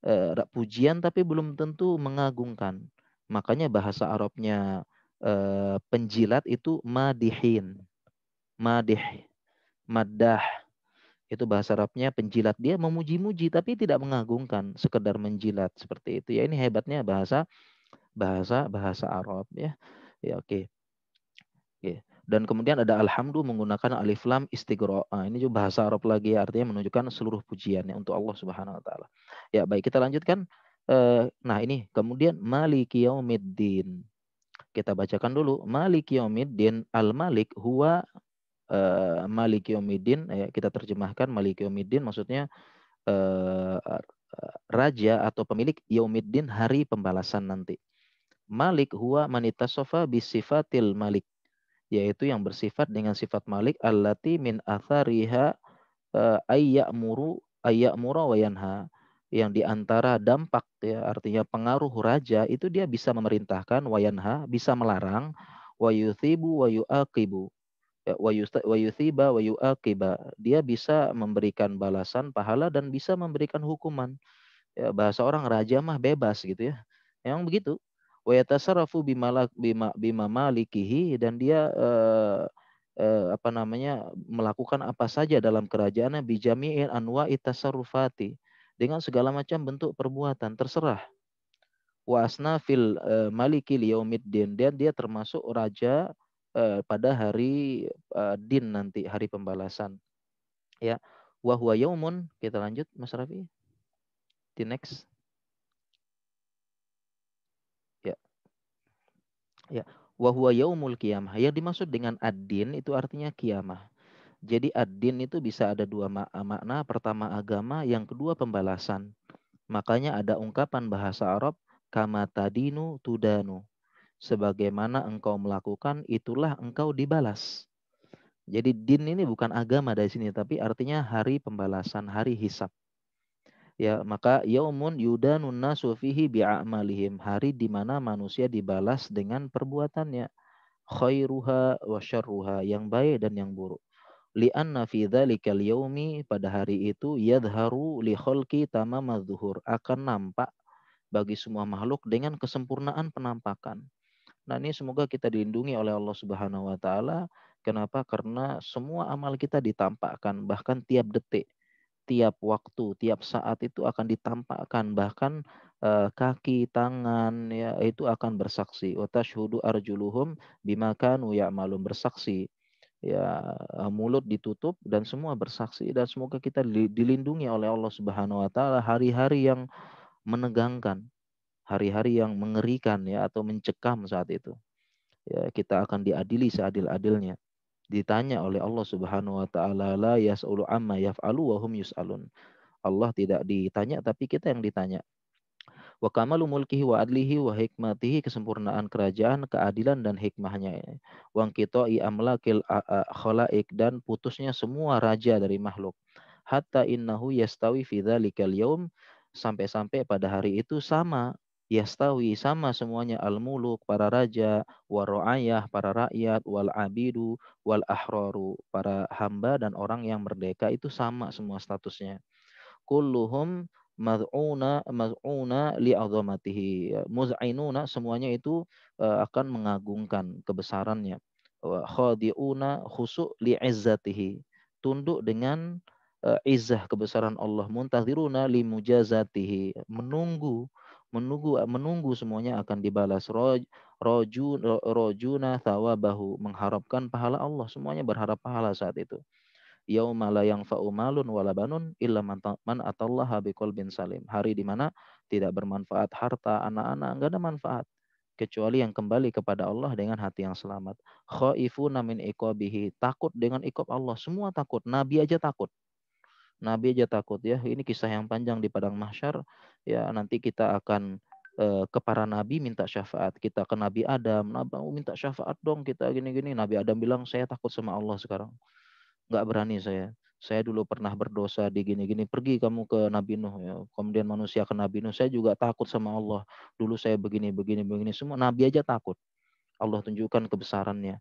uh, pujian tapi belum tentu mengagungkan Makanya bahasa Arabnya eh, penjilat itu madihin. Madih. Madah. Itu bahasa Arabnya penjilat. Dia memuji-muji tapi tidak mengagungkan. Sekedar menjilat seperti itu. Ya ini hebatnya bahasa bahasa bahasa Arab ya. Ya oke. Okay. Oke. Okay. Dan kemudian ada alhamdulillah menggunakan alif lam istighra. Nah, ini juga bahasa Arab lagi artinya menunjukkan seluruh pujiannya untuk Allah Subhanahu wa taala. Ya, baik kita lanjutkan. Eh, nah ini kemudian maliki yaumiddin. Kita bacakan dulu maliki yaumiddin al-malik huwa uh, maliki yaumiddin ya, kita terjemahkan maliki yaumiddin maksudnya uh, raja atau pemilik Yomidin hari pembalasan nanti. Malik huwa sofa bisifatil malik yaitu yang bersifat dengan sifat malik allati min athariha uh, muru ayyamura wa yanha yang diantara dampak ya artinya pengaruh raja itu dia bisa memerintahkan wayanha bisa melarang wayuthibu wayuakibu ya, wayuthiba wayuakiba dia bisa memberikan balasan pahala dan bisa memberikan hukuman ya, bahasa orang raja mah bebas gitu ya yang begitu wayatasarafu bimalak bima bima malikihi dan dia eh, eh apa namanya melakukan apa saja dalam kerajaannya bijami'in anwa itasarufati dengan segala macam bentuk perbuatan terserah wasna fil eh, maliki malikil dan dia termasuk raja eh, pada hari eh, din nanti hari pembalasan ya wa huwa yaumun kita lanjut Mas Rafi di next ya ya wa huwa yaumul qiyamah yang dimaksud dengan ad-din itu artinya kiamah jadi ad-din itu bisa ada dua eh, makna. Pertama agama, yang kedua pembalasan. Makanya ada ungkapan bahasa Arab, kama tadinu tudanu. Sebagaimana engkau melakukan, itulah engkau dibalas. Jadi din ini bukan agama dari sini, tapi artinya hari pembalasan, hari hisap. Ya, maka yaumun yudanun nasu fihi bi'amalihim, hari di mana manusia dibalas dengan perbuatannya. Khairuha wa syarruha, yang baik dan yang buruk li'anna fi dzalikal yaumi pada hari itu yadharu li khalqi tamama zuhur akan nampak bagi semua makhluk dengan kesempurnaan penampakan. Nah, ini semoga kita dilindungi oleh Allah Subhanahu wa taala. Kenapa? Karena semua amal kita ditampakkan bahkan tiap detik, tiap waktu, tiap saat itu akan ditampakkan bahkan eh, kaki, tangan ya itu akan bersaksi. Wa tashhudu arjuluhum bima kanu ya'malun bersaksi ya eh, mulut ditutup dan semua bersaksi dan semoga kita dilindungi oleh Allah Subhanahu wa taala hari-hari yang menegangkan, hari-hari yang mengerikan ya atau mencekam saat itu. Ya, kita akan diadili seadil-adilnya. Ditanya oleh Allah Subhanahu wa taala la yas'alu amma yaf'alu wa hum yus'alun. Allah tidak ditanya tapi kita yang ditanya wa kamalu mulkihi wa adlihi wa hikmatihi kesempurnaan kerajaan keadilan dan hikmahnya wa kitoi amlakil khalaik dan putusnya semua raja dari makhluk hatta innahu yastawi fi dzalikal yaum sampai-sampai pada hari itu sama yastawi sama semuanya al muluk para raja wa ruayah para rakyat wal abidu wal ahraru para hamba dan orang yang merdeka itu sama semua statusnya kulluhum maz'una li azamatihi muz'inuna semuanya itu eh, akan mengagungkan kebesarannya khadi'una khusu' izzatihi tunduk dengan uh, eh, izah kebesaran Allah muntaziruna mujazatihi menunggu menunggu menunggu semuanya akan dibalas roj roju thawabahu mengharapkan pahala Allah semuanya berharap pahala saat itu yauma la yanfa'u malun wala banun illa man, man atallaha biqalbin salim. Hari di mana tidak bermanfaat harta, anak-anak enggak ada manfaat kecuali yang kembali kepada Allah dengan hati yang selamat. Khaifuna min iqabihi, takut dengan iqab Allah, semua takut, nabi aja takut. Nabi aja takut ya. Ini kisah yang panjang di padang mahsyar. Ya, nanti kita akan eh, ke para nabi minta syafaat. Kita ke Nabi Adam, Nabi minta syafaat dong kita gini-gini. Nabi Adam bilang, "Saya takut sama Allah sekarang." nggak berani saya. Saya dulu pernah berdosa di gini-gini. Pergi kamu ke Nabi Nuh. Ya. Kemudian manusia ke Nabi Nuh. Saya juga takut sama Allah. Dulu saya begini, begini, begini. Semua Nabi aja takut. Allah tunjukkan kebesarannya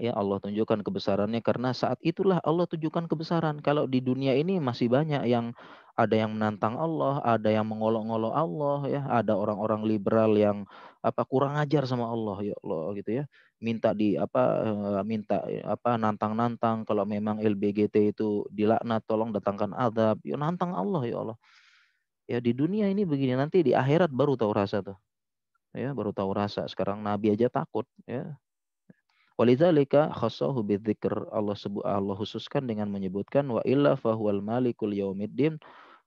ya Allah tunjukkan kebesarannya karena saat itulah Allah tunjukkan kebesaran. Kalau di dunia ini masih banyak yang ada yang menantang Allah, ada yang mengolok-ngolok Allah ya, ada orang-orang liberal yang apa kurang ajar sama Allah ya Allah gitu ya. Minta di apa eh, minta apa nantang-nantang kalau memang LBGT itu dilaknat tolong datangkan adab. Ya nantang Allah ya Allah. Ya di dunia ini begini nanti di akhirat baru tahu rasa tuh. Ya baru tahu rasa. Sekarang nabi aja takut ya Walidzalika khassahu bidzikr. Allah sebut Allah khususkan dengan menyebutkan wa illa fahuwal malikul yaumiddin.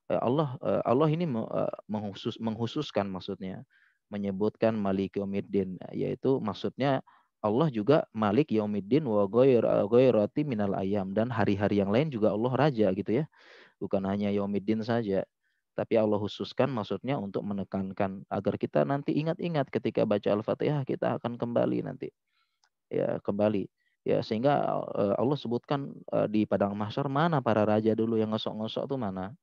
Eh, Allah eh, Allah ini eh, menghusus, menghususkan maksudnya menyebutkan malik yaumiddin yaitu maksudnya Allah juga malik yaumiddin wa ghairati minal ayam dan hari-hari yang lain juga Allah raja gitu ya. Bukan hanya yaumiddin saja tapi Allah khususkan maksudnya untuk menekankan agar kita nanti ingat-ingat ketika baca Al-Fatihah kita akan kembali nanti ya kembali ya sehingga eh, Allah sebutkan eh, di padang mahsyar mana para raja dulu yang ngosok-ngosok tuh mana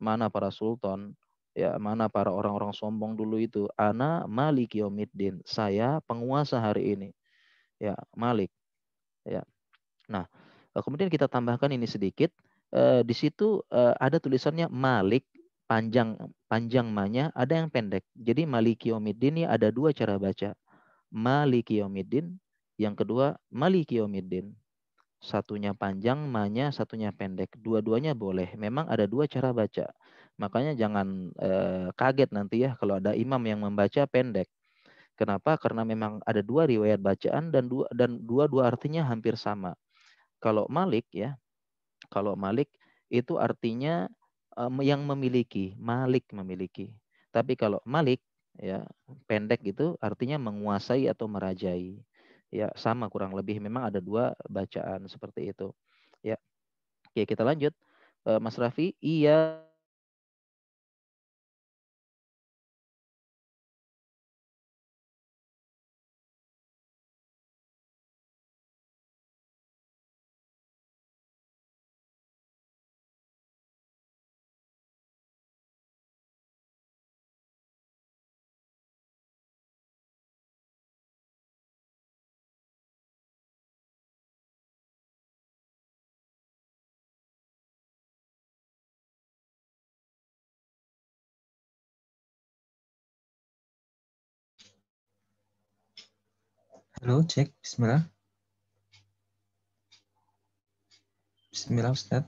mana para sultan ya mana para orang-orang sombong dulu itu ana malik yomiddin saya penguasa hari ini ya malik ya nah eh, kemudian kita tambahkan ini sedikit di situ ada tulisannya malik panjang panjang manya ada yang pendek. Jadi Malik yomiddin ini ada dua cara baca. Malik yomiddin yang kedua, maliki yaumiddin. Satunya panjang, manya, satunya pendek. Dua-duanya boleh. Memang ada dua cara baca. Makanya jangan eh, kaget nanti ya kalau ada imam yang membaca pendek. Kenapa? Karena memang ada dua riwayat bacaan dan dua dan dua-dua artinya hampir sama. Kalau Malik ya, kalau Malik itu artinya um, yang memiliki, Malik memiliki. Tapi kalau Malik ya pendek itu artinya menguasai atau merajai. Ya, sama kurang lebih memang ada dua bacaan seperti itu. Ya. Oke, kita lanjut. Eh, Mas Raffi, iya
Halo, cek. Bismillah. Bismillah, Ustaz.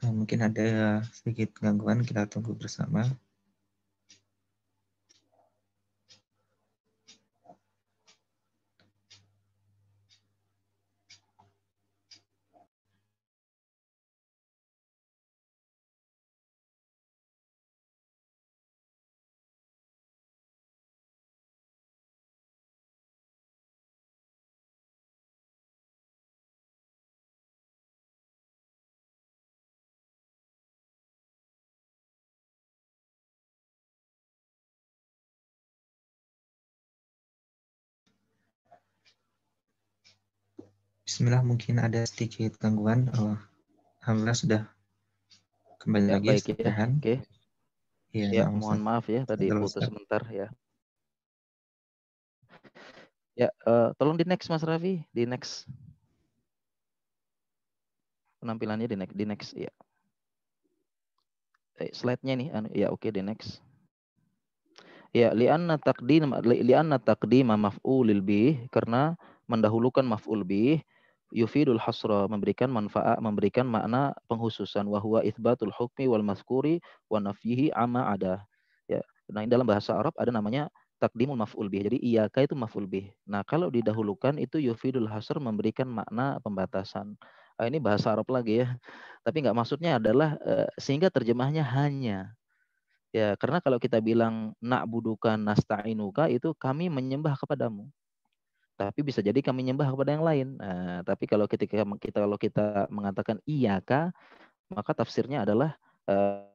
Nah, mungkin ada sedikit gangguan, kita tunggu bersama. Bismillah mungkin ada sedikit gangguan. Oh, Alhamdulillah sudah kembali ya, lagi. Baik, ya. Oke. Iya, ya, ya mohon maaf ya tadi Terus, putus
sebentar ya. Ya, uh, tolong di next Mas Ravi di next. Penampilannya di next, di next ya. Eh, slide-nya nih, anu, ya oke okay, di next. Ya, li'anna takdim li'anna maaf ulil bih karena mendahulukan maf'ul bih yufidul hasra memberikan manfaat memberikan makna penghususan wahwa itsbatul hukmi wal mazkuri wa nafyihi ama ada ya nah dalam bahasa Arab ada namanya takdimul maf'ul bih jadi iyaka itu maf'ul bih nah kalau didahulukan itu yufidul hasr memberikan makna pembatasan nah, ini bahasa Arab lagi ya tapi nggak maksudnya adalah eh, sehingga terjemahnya hanya ya karena kalau kita bilang nak budukan nasta'inuka itu kami menyembah kepadamu tapi bisa jadi kami menyembah kepada yang lain. Uh, tapi kalau ketika kita kalau kita mengatakan iyaka, maka tafsirnya adalah uh,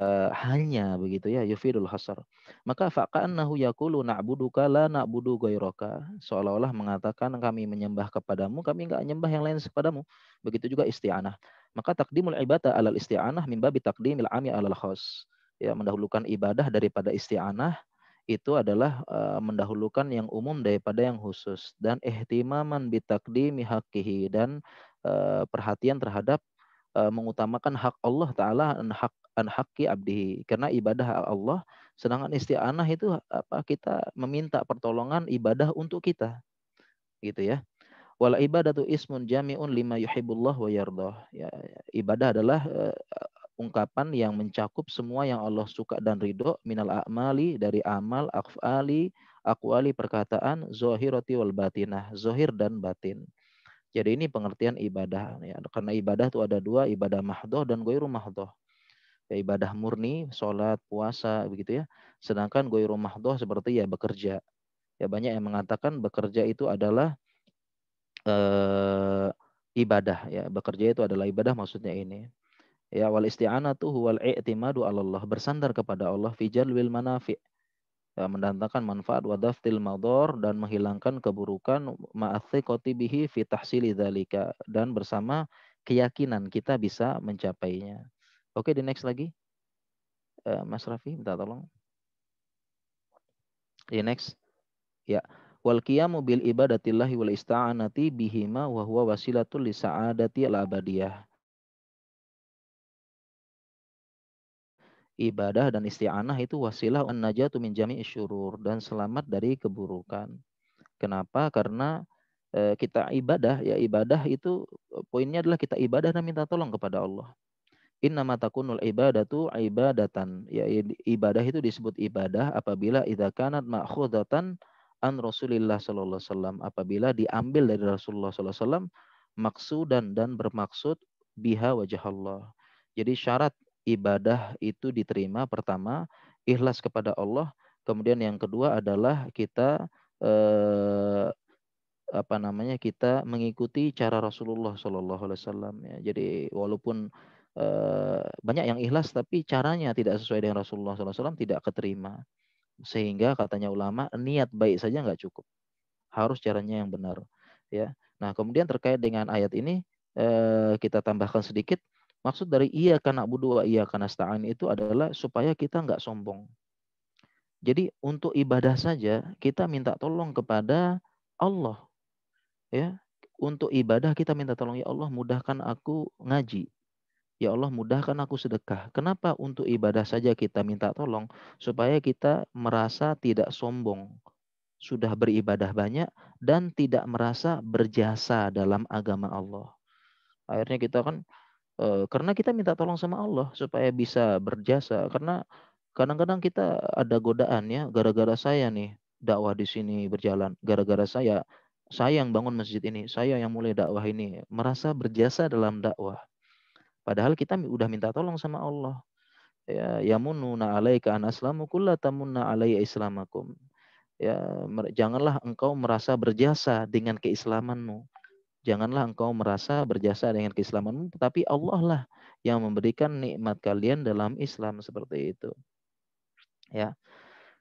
uh, hanya begitu ya yufidul hasar. Maka faqannahu yakulu na'buduka la na'budu ghairaka. Seolah-olah mengatakan kami menyembah kepadamu, kami enggak menyembah yang lain kepadamu. Begitu juga isti'anah. Maka takdimul ibadah alal isti'anah mimba takdimil ami alal khos. Ya, mendahulukan ibadah daripada isti'anah itu adalah uh, mendahulukan yang umum daripada yang khusus dan ihtimaman bitakdimi haqqihi dan uh, perhatian terhadap uh, mengutamakan hak Allah taala dan hak an haqqi abdihi karena ibadah Allah sedangkan isti'anah itu apa kita meminta pertolongan ibadah untuk kita gitu ya wala ibadatu ismun jami'un lima yuhibbullah wa yardah ya, ya ibadah adalah uh, ungkapan yang mencakup semua yang Allah suka dan ridho minal a'mali dari amal akfali akwali perkataan zohiroti wal batinah zohir dan batin jadi ini pengertian ibadah ya karena ibadah itu ada dua ibadah mahdoh dan goiru mahdoh ya, ibadah murni sholat puasa begitu ya sedangkan goiru mahdoh seperti ya bekerja ya banyak yang mengatakan bekerja itu adalah eh, ibadah ya bekerja itu adalah ibadah maksudnya ini Ya wal isti'anatu huwal i'timadu Allah, bersandar kepada Allah fi jalwil manafi' ya, mendatangkan manfaat wa daftil mador dan menghilangkan keburukan ma'atsi kotibihi fi tahsili dzalika dan bersama keyakinan kita bisa mencapainya. Oke, di next lagi. Eh, Mas Rafi, minta tolong. Di next. Ya. Wal qiyamu bil ibadatillahi wal ista'anati bihima wa huwa wasilatul li sa'adati al abadiyah ibadah dan isti'anah itu wasilah an-najatu min jami'i syurur dan selamat dari keburukan. Kenapa? Karena e, kita ibadah ya ibadah itu eh, poinnya adalah kita ibadah dan minta tolong kepada Allah. Inna matakunul ibadatu ibadatan. Ya, ya ibadah itu disebut ibadah apabila idza kanat ma'khudatan an Rasulillah sallallahu alaihi wasallam apabila diambil dari Rasulullah sallallahu alaihi wasallam dan dan bermaksud biha wajah Allah. Jadi syarat ibadah itu diterima pertama ikhlas kepada Allah, kemudian yang kedua adalah kita eh, apa namanya kita mengikuti cara Rasulullah Shallallahu Alaihi Wasallam ya. Jadi walaupun eh, banyak yang ikhlas tapi caranya tidak sesuai dengan Rasulullah Shallallahu Alaihi Wasallam tidak keterima sehingga katanya ulama niat baik saja nggak cukup harus caranya yang benar ya nah kemudian terkait dengan ayat ini eh, kita tambahkan sedikit Maksud dari iya karena budua iya karena staan itu adalah supaya kita nggak sombong. Jadi untuk ibadah saja kita minta tolong kepada Allah. Ya, untuk ibadah kita minta tolong ya Allah mudahkan aku ngaji. Ya Allah mudahkan aku sedekah. Kenapa untuk ibadah saja kita minta tolong supaya kita merasa tidak sombong. Sudah beribadah banyak dan tidak merasa berjasa dalam agama Allah. Akhirnya kita kan karena kita minta tolong sama Allah supaya bisa berjasa. Karena kadang-kadang kita ada godaan ya, gara-gara saya nih dakwah di sini berjalan, gara-gara saya saya yang bangun masjid ini, saya yang mulai dakwah ini, merasa berjasa dalam dakwah. Padahal kita udah minta tolong sama Allah. Ya, yamununa alaika an aslamu kullatamunna alai islamakum. Ya, janganlah engkau merasa berjasa dengan keislamanmu Janganlah engkau merasa berjasa dengan keislamanmu, tetapi Allah lah yang memberikan nikmat kalian dalam Islam seperti itu. Ya.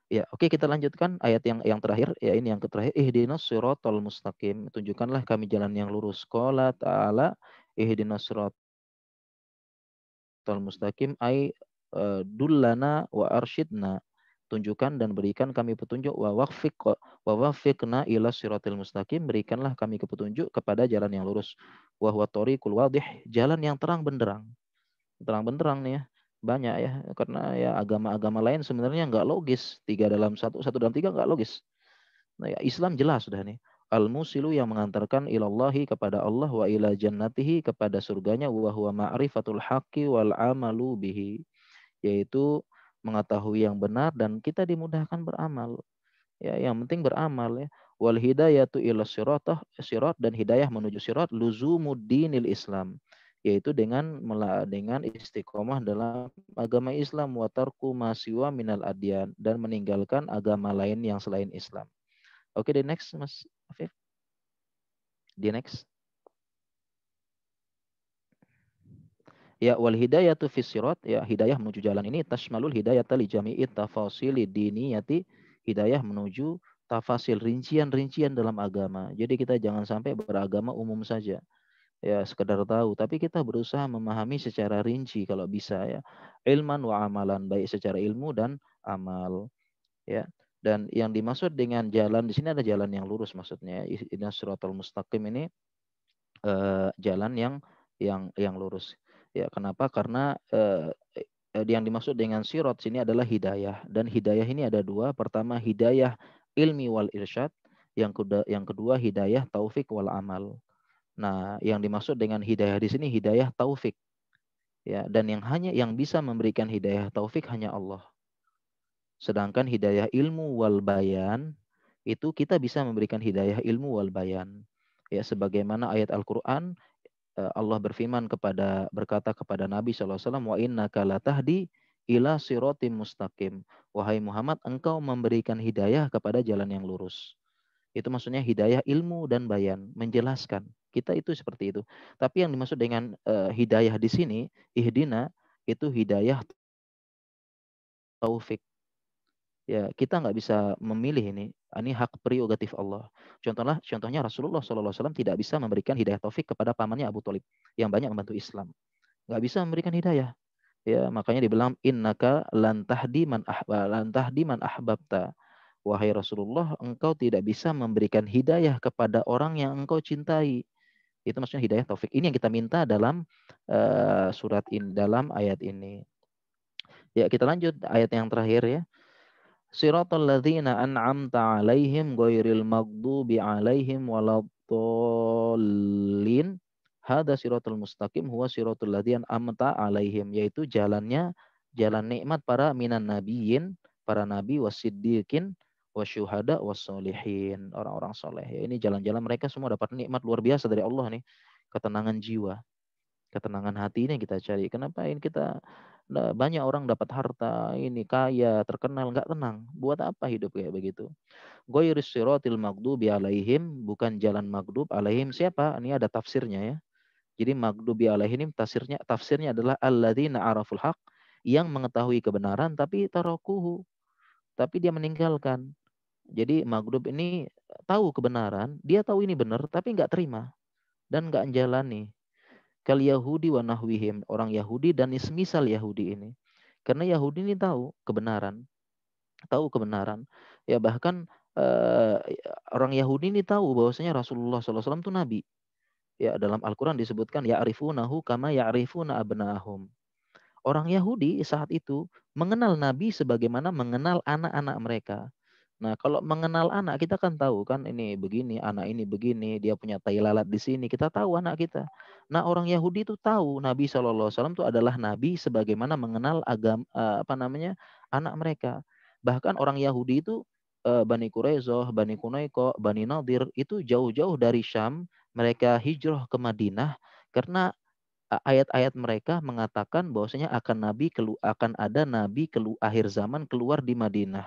Ya, oke kita lanjutkan ayat yang yang terakhir ya ini yang terakhir ihdinas siratal mustaqim tunjukkanlah kami jalan yang lurus qala ta'ala ihdinas siratal mustaqim ay eh, dullana wa arsyidna tunjukkan dan berikan kami petunjuk wa waffiq wa waffiqna ila siratil mustaqim berikanlah kami petunjuk kepada jalan yang lurus wa huwa tariqul wadih jalan yang terang benderang terang benderang nih ya banyak ya karena ya agama-agama lain sebenarnya nggak logis tiga dalam satu satu dalam tiga nggak logis nah ya Islam jelas sudah nih al musilu yang mengantarkan ilallahi kepada Allah wa ila jannatihi kepada surganya wa huwa ma'rifatul haqqi wal amalu bihi yaitu mengetahui yang benar dan kita dimudahkan beramal. Ya, yang penting beramal ya. Wal hidayatu ila siratah sirat dan hidayah menuju sirat luzumuddinil Islam yaitu dengan dengan istiqomah dalam agama Islam wa tarku masiwa minal adyan dan meninggalkan agama lain yang selain Islam. Oke, okay, the next Mas Afif. The next. Ya wal hidayatu fi sirat ya hidayah menuju jalan ini tasmalul hidayata li jami'i tafasili diniyati hidayah menuju tafasil rincian-rincian dalam agama. Jadi kita jangan sampai beragama umum saja. Ya sekedar tahu, tapi kita berusaha memahami secara rinci kalau bisa ya. Ilman wa amalan baik secara ilmu dan amal. Ya. Dan yang dimaksud dengan jalan di sini ada jalan yang lurus maksudnya. Ya. Ini suratul mustaqim ini eh, jalan yang yang yang lurus. Ya, kenapa? Karena eh, eh, yang dimaksud dengan sirot sini adalah hidayah dan hidayah ini ada dua. Pertama hidayah ilmi wal irsyad, yang kedua yang kedua hidayah taufik wal amal. Nah, yang dimaksud dengan hidayah di sini hidayah taufik. Ya, dan yang hanya yang bisa memberikan hidayah taufik hanya Allah. Sedangkan hidayah ilmu wal bayan itu kita bisa memberikan hidayah ilmu wal bayan. Ya, sebagaimana ayat Al-Qur'an Eh, Allah berfirman kepada berkata kepada Nabi SAW, wa inna kalatahdi ila sirotim mustaqim. Wahai Muhammad, engkau memberikan hidayah kepada jalan yang lurus. Itu maksudnya hidayah ilmu dan bayan, menjelaskan. Kita itu seperti itu. Tapi yang dimaksud dengan uh, hidayah di sini, ihdina, itu hidayah taufik ya kita nggak bisa memilih ini ah, ini hak prerogatif Allah contohlah contohnya Rasulullah SAW tidak bisa memberikan hidayah taufik kepada pamannya Abu Talib yang banyak membantu Islam nggak bisa memberikan hidayah ya makanya dibilang innaka lantahdi man ahba lantahdi man ahbabta wahai Rasulullah engkau tidak bisa memberikan hidayah kepada orang yang engkau cintai itu maksudnya hidayah taufik ini yang kita minta dalam uh, surat in dalam ayat ini ya kita lanjut ayat yang terakhir ya Siratul ladzina an'amta 'alaihim ghairil maghdubi 'alaihim waladdallin. Hada siratul mustaqim huwa siratul ladzina amta 'alaihim yaitu jalannya jalan nikmat para minan nabiyyin, para nabi wasiddiqin, wasyuhada wasolihin, orang-orang soleh. Ya, ini jalan-jalan mereka semua dapat nikmat luar biasa dari Allah nih, ketenangan jiwa, ketenangan hati ini yang kita cari. Kenapa ini kita Nah, banyak orang dapat harta ini kaya terkenal nggak tenang buat apa hidup kayak begitu goyris sirotil magdubi alaihim bukan jalan magdub alaihim siapa ini ada tafsirnya ya jadi magdubi alaihim tafsirnya tafsirnya adalah alladzina araful haq yang mengetahui kebenaran tapi tarokuhu tapi dia meninggalkan jadi magdub ini tahu kebenaran dia tahu ini benar tapi nggak terima dan nggak jalani kal Yahudi wa nahwihim, orang Yahudi dan semisal Yahudi ini. Karena Yahudi ini tahu kebenaran, tahu kebenaran. Ya bahkan eh, orang Yahudi ini tahu bahwasanya Rasulullah SAW itu nabi. Ya dalam Al-Qur'an disebutkan ya arifunahu kama ya ya'rifuna abnahum. Orang Yahudi saat itu mengenal nabi sebagaimana mengenal anak-anak mereka. Nah, kalau mengenal anak kita kan tahu kan ini begini, anak ini begini, dia punya tai lalat di sini. Kita tahu anak kita. Nah, orang Yahudi itu tahu Nabi Shallallahu alaihi wasallam itu adalah nabi sebagaimana mengenal agama eh, apa namanya? anak mereka. Bahkan orang Yahudi itu eh, Bani Quraizoh, Bani Kunaiko, Bani Nadir itu jauh-jauh dari Syam, mereka hijrah ke Madinah karena ayat-ayat mereka mengatakan bahwasanya akan nabi kelu, akan ada nabi kelu, akhir zaman keluar di Madinah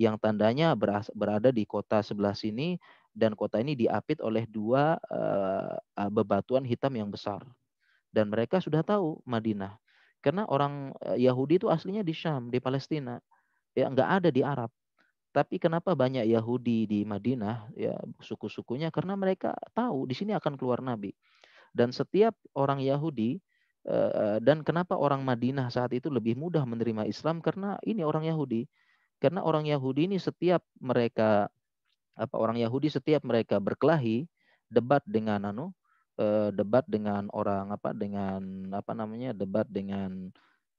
yang tandanya berada di kota sebelah sini dan kota ini diapit oleh dua eh, eh, bebatuan hitam yang besar. Dan mereka sudah tahu Madinah. Karena orang eh, Yahudi itu aslinya di Syam, di Palestina. Ya nggak ada di Arab. Tapi kenapa banyak Yahudi di Madinah ya suku-sukunya karena mereka tahu di sini akan keluar nabi. Dan setiap orang Yahudi dan kenapa orang Madinah saat itu lebih mudah menerima Islam karena ini orang Yahudi karena orang Yahudi ini setiap mereka apa orang Yahudi setiap mereka berkelahi, debat dengan anu eh, debat dengan orang apa dengan apa namanya debat dengan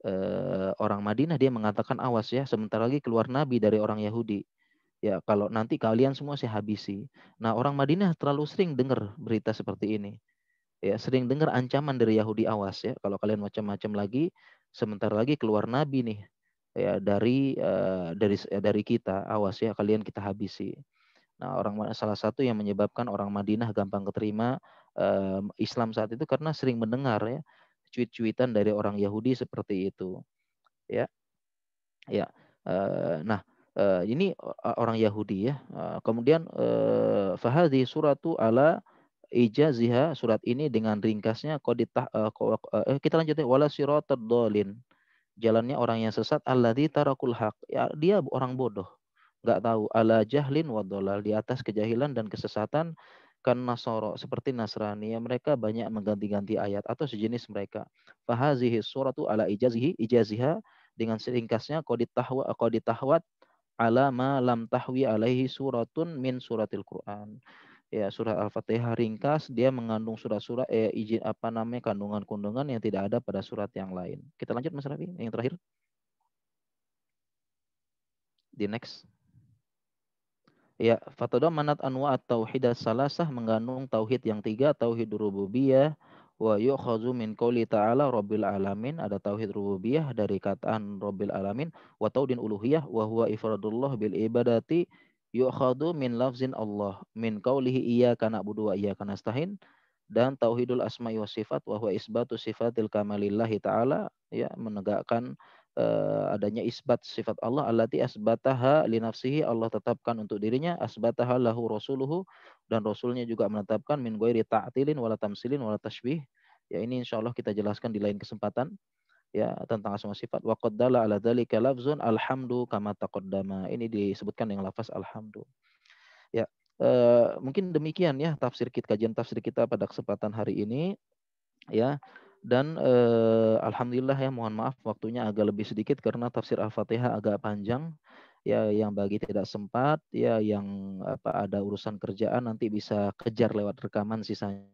eh, orang Madinah dia mengatakan awas ya sebentar lagi keluar nabi dari orang Yahudi ya kalau nanti kalian semua saya habisi. Nah orang Madinah terlalu sering dengar berita seperti ini. Ya sering dengar ancaman dari Yahudi awas ya kalau kalian macam-macam lagi sementara lagi keluar nabi nih ya dari uh, dari dari kita awas ya kalian kita habisi nah orang salah satu yang menyebabkan orang Madinah gampang keterima uh, Islam saat itu karena sering mendengar ya cuit-cuitan dari orang Yahudi seperti itu ya ya uh, nah uh, ini orang Yahudi ya uh, kemudian uh, fahadhi suratu ala ijaziha surat ini dengan ringkasnya kau uh, kita lanjutnya wala jalannya orang yang sesat alladzi tarakul haq ya, dia orang bodoh nggak tahu ala jahlin wa dolal di atas kejahilan dan kesesatan kan nasoro seperti nasrani ya mereka banyak mengganti-ganti ayat atau sejenis mereka fahazihi suratu ala ijazihi ijaziha dengan seringkasnya qadit tahwa qadit tahwat ala ma lam tahwi alaihi suratun min suratil quran ya surah Al-Fatihah ringkas dia mengandung surat-surat eh izin apa namanya kandungan-kandungan yang tidak ada pada surat yang lain. Kita lanjut Mas Rafi yang terakhir. Di next. Ya, fatoda manat anwa tauhid salasah mengandung tauhid yang tiga, tauhid rububiyah wa yu'khazu min qouli ta'ala rabbil alamin ada tauhid rububiyah dari kataan rabbil alamin wa taudin uluhiyah wa huwa ifradullah bil ibadati yu'khadu min lafzin Allah min qawlihi iyyaka na'budu wa iyyaka nasta'in dan tauhidul asma'i wa sifat wa huwa isbatu sifatil kamalillahi ta'ala ya menegakkan uh, adanya isbat sifat Allah allati asbataha li nafsihi Allah tetapkan untuk dirinya asbataha lahu rasuluhu dan rasulnya juga menetapkan min ghairi ta'tilin wala tamsilin wala tashbih ya ini insyaallah kita jelaskan di lain kesempatan ya tentang asma sifat wa qaddala ala dzalika lafzun alhamdu kama taqaddama ini disebutkan dengan lafaz alhamdu ya e, mungkin demikian ya tafsir kita kajian tafsir kita pada kesempatan hari ini ya dan e, alhamdulillah ya mohon maaf waktunya agak lebih sedikit karena tafsir al-fatihah agak panjang ya yang bagi tidak sempat ya yang apa ada urusan kerjaan nanti bisa kejar lewat rekaman sisanya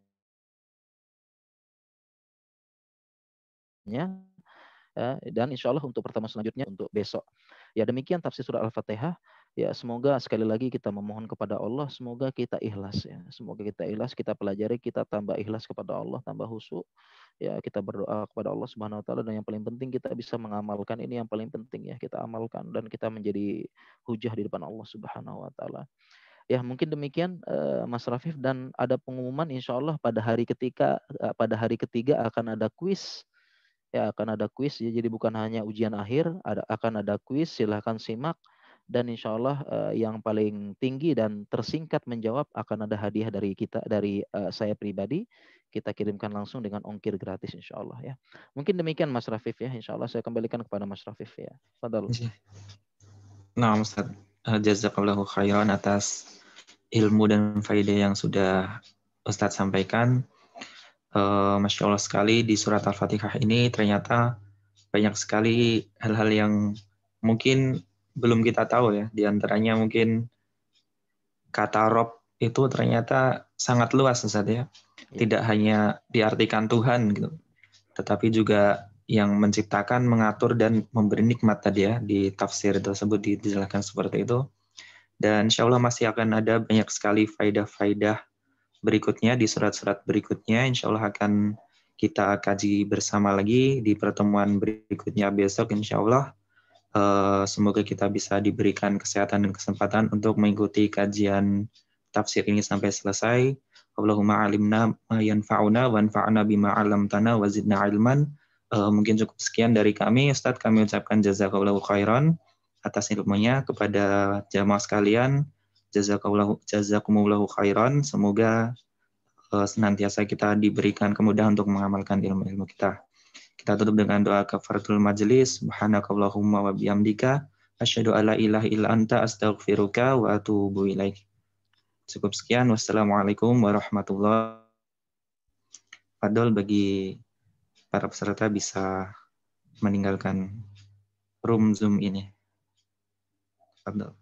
Ya, dan insya Allah untuk pertemuan selanjutnya untuk besok. Ya demikian tafsir surah Al-Fatihah. Ya semoga sekali lagi kita memohon kepada Allah, semoga kita ikhlas ya. Semoga kita ikhlas, kita pelajari, kita tambah ikhlas kepada Allah, tambah husuk. Ya kita berdoa kepada Allah Subhanahu wa taala dan yang paling penting kita bisa mengamalkan ini yang paling penting ya, kita amalkan dan kita menjadi hujah di depan Allah Subhanahu wa taala. Ya mungkin demikian eh, Mas Rafif dan ada pengumuman insya Allah pada hari ketika eh, pada hari ketiga akan ada kuis ya akan ada kuis ya, jadi bukan hanya ujian akhir ada akan ada kuis silahkan simak dan insya Allah uh, yang paling tinggi dan tersingkat menjawab akan ada hadiah dari kita dari uh, saya pribadi kita kirimkan langsung dengan ongkir gratis insya Allah ya mungkin demikian Mas Rafif ya insya Allah saya kembalikan kepada Mas Rafif ya Fadal. Iya.
Nah Ustaz eh, jazakallahu khairan atas ilmu dan faidah yang sudah Ustadz sampaikan. Eh, Masya Allah sekali di surat Al-Fatihah ini ternyata banyak sekali hal-hal yang mungkin belum kita tahu ya. Di antaranya mungkin kata Rob itu ternyata sangat luas Ustaz ya. Iya. Tidak hanya diartikan Tuhan gitu, tetapi juga yang menciptakan, mengatur dan memberi nikmat tadi ya di tafsir tersebut dijelaskan seperti itu. Dan insya Allah masih akan ada banyak sekali faidah-faidah berikutnya, di surat-surat berikutnya, insya Allah akan kita kaji bersama lagi di pertemuan berikutnya besok, insya Allah. Uh, semoga kita bisa diberikan kesehatan dan kesempatan untuk mengikuti kajian tafsir ini sampai selesai. Allahumma alimna ma yanfa'una wanfa'na bima 'allamtana wa zidna ilman. Uh, mungkin cukup sekian dari kami. Ustaz kami ucapkan jazakallahu khairan atas ilmunya kepada jamaah sekalian. Jazakallahu jazakumullahu khairan. Semoga uh, senantiasa kita diberikan kemudahan untuk mengamalkan ilmu-ilmu kita. Kita tutup dengan doa kafaratul majelis. Subhanakallahumma wa bihamdika asyhadu alla ilaha illa anta astaghfiruka wa atubu ilaik. Cukup sekian. Wassalamualaikum warahmatullahi Padol bagi para peserta bisa meninggalkan room Zoom ini. Padol.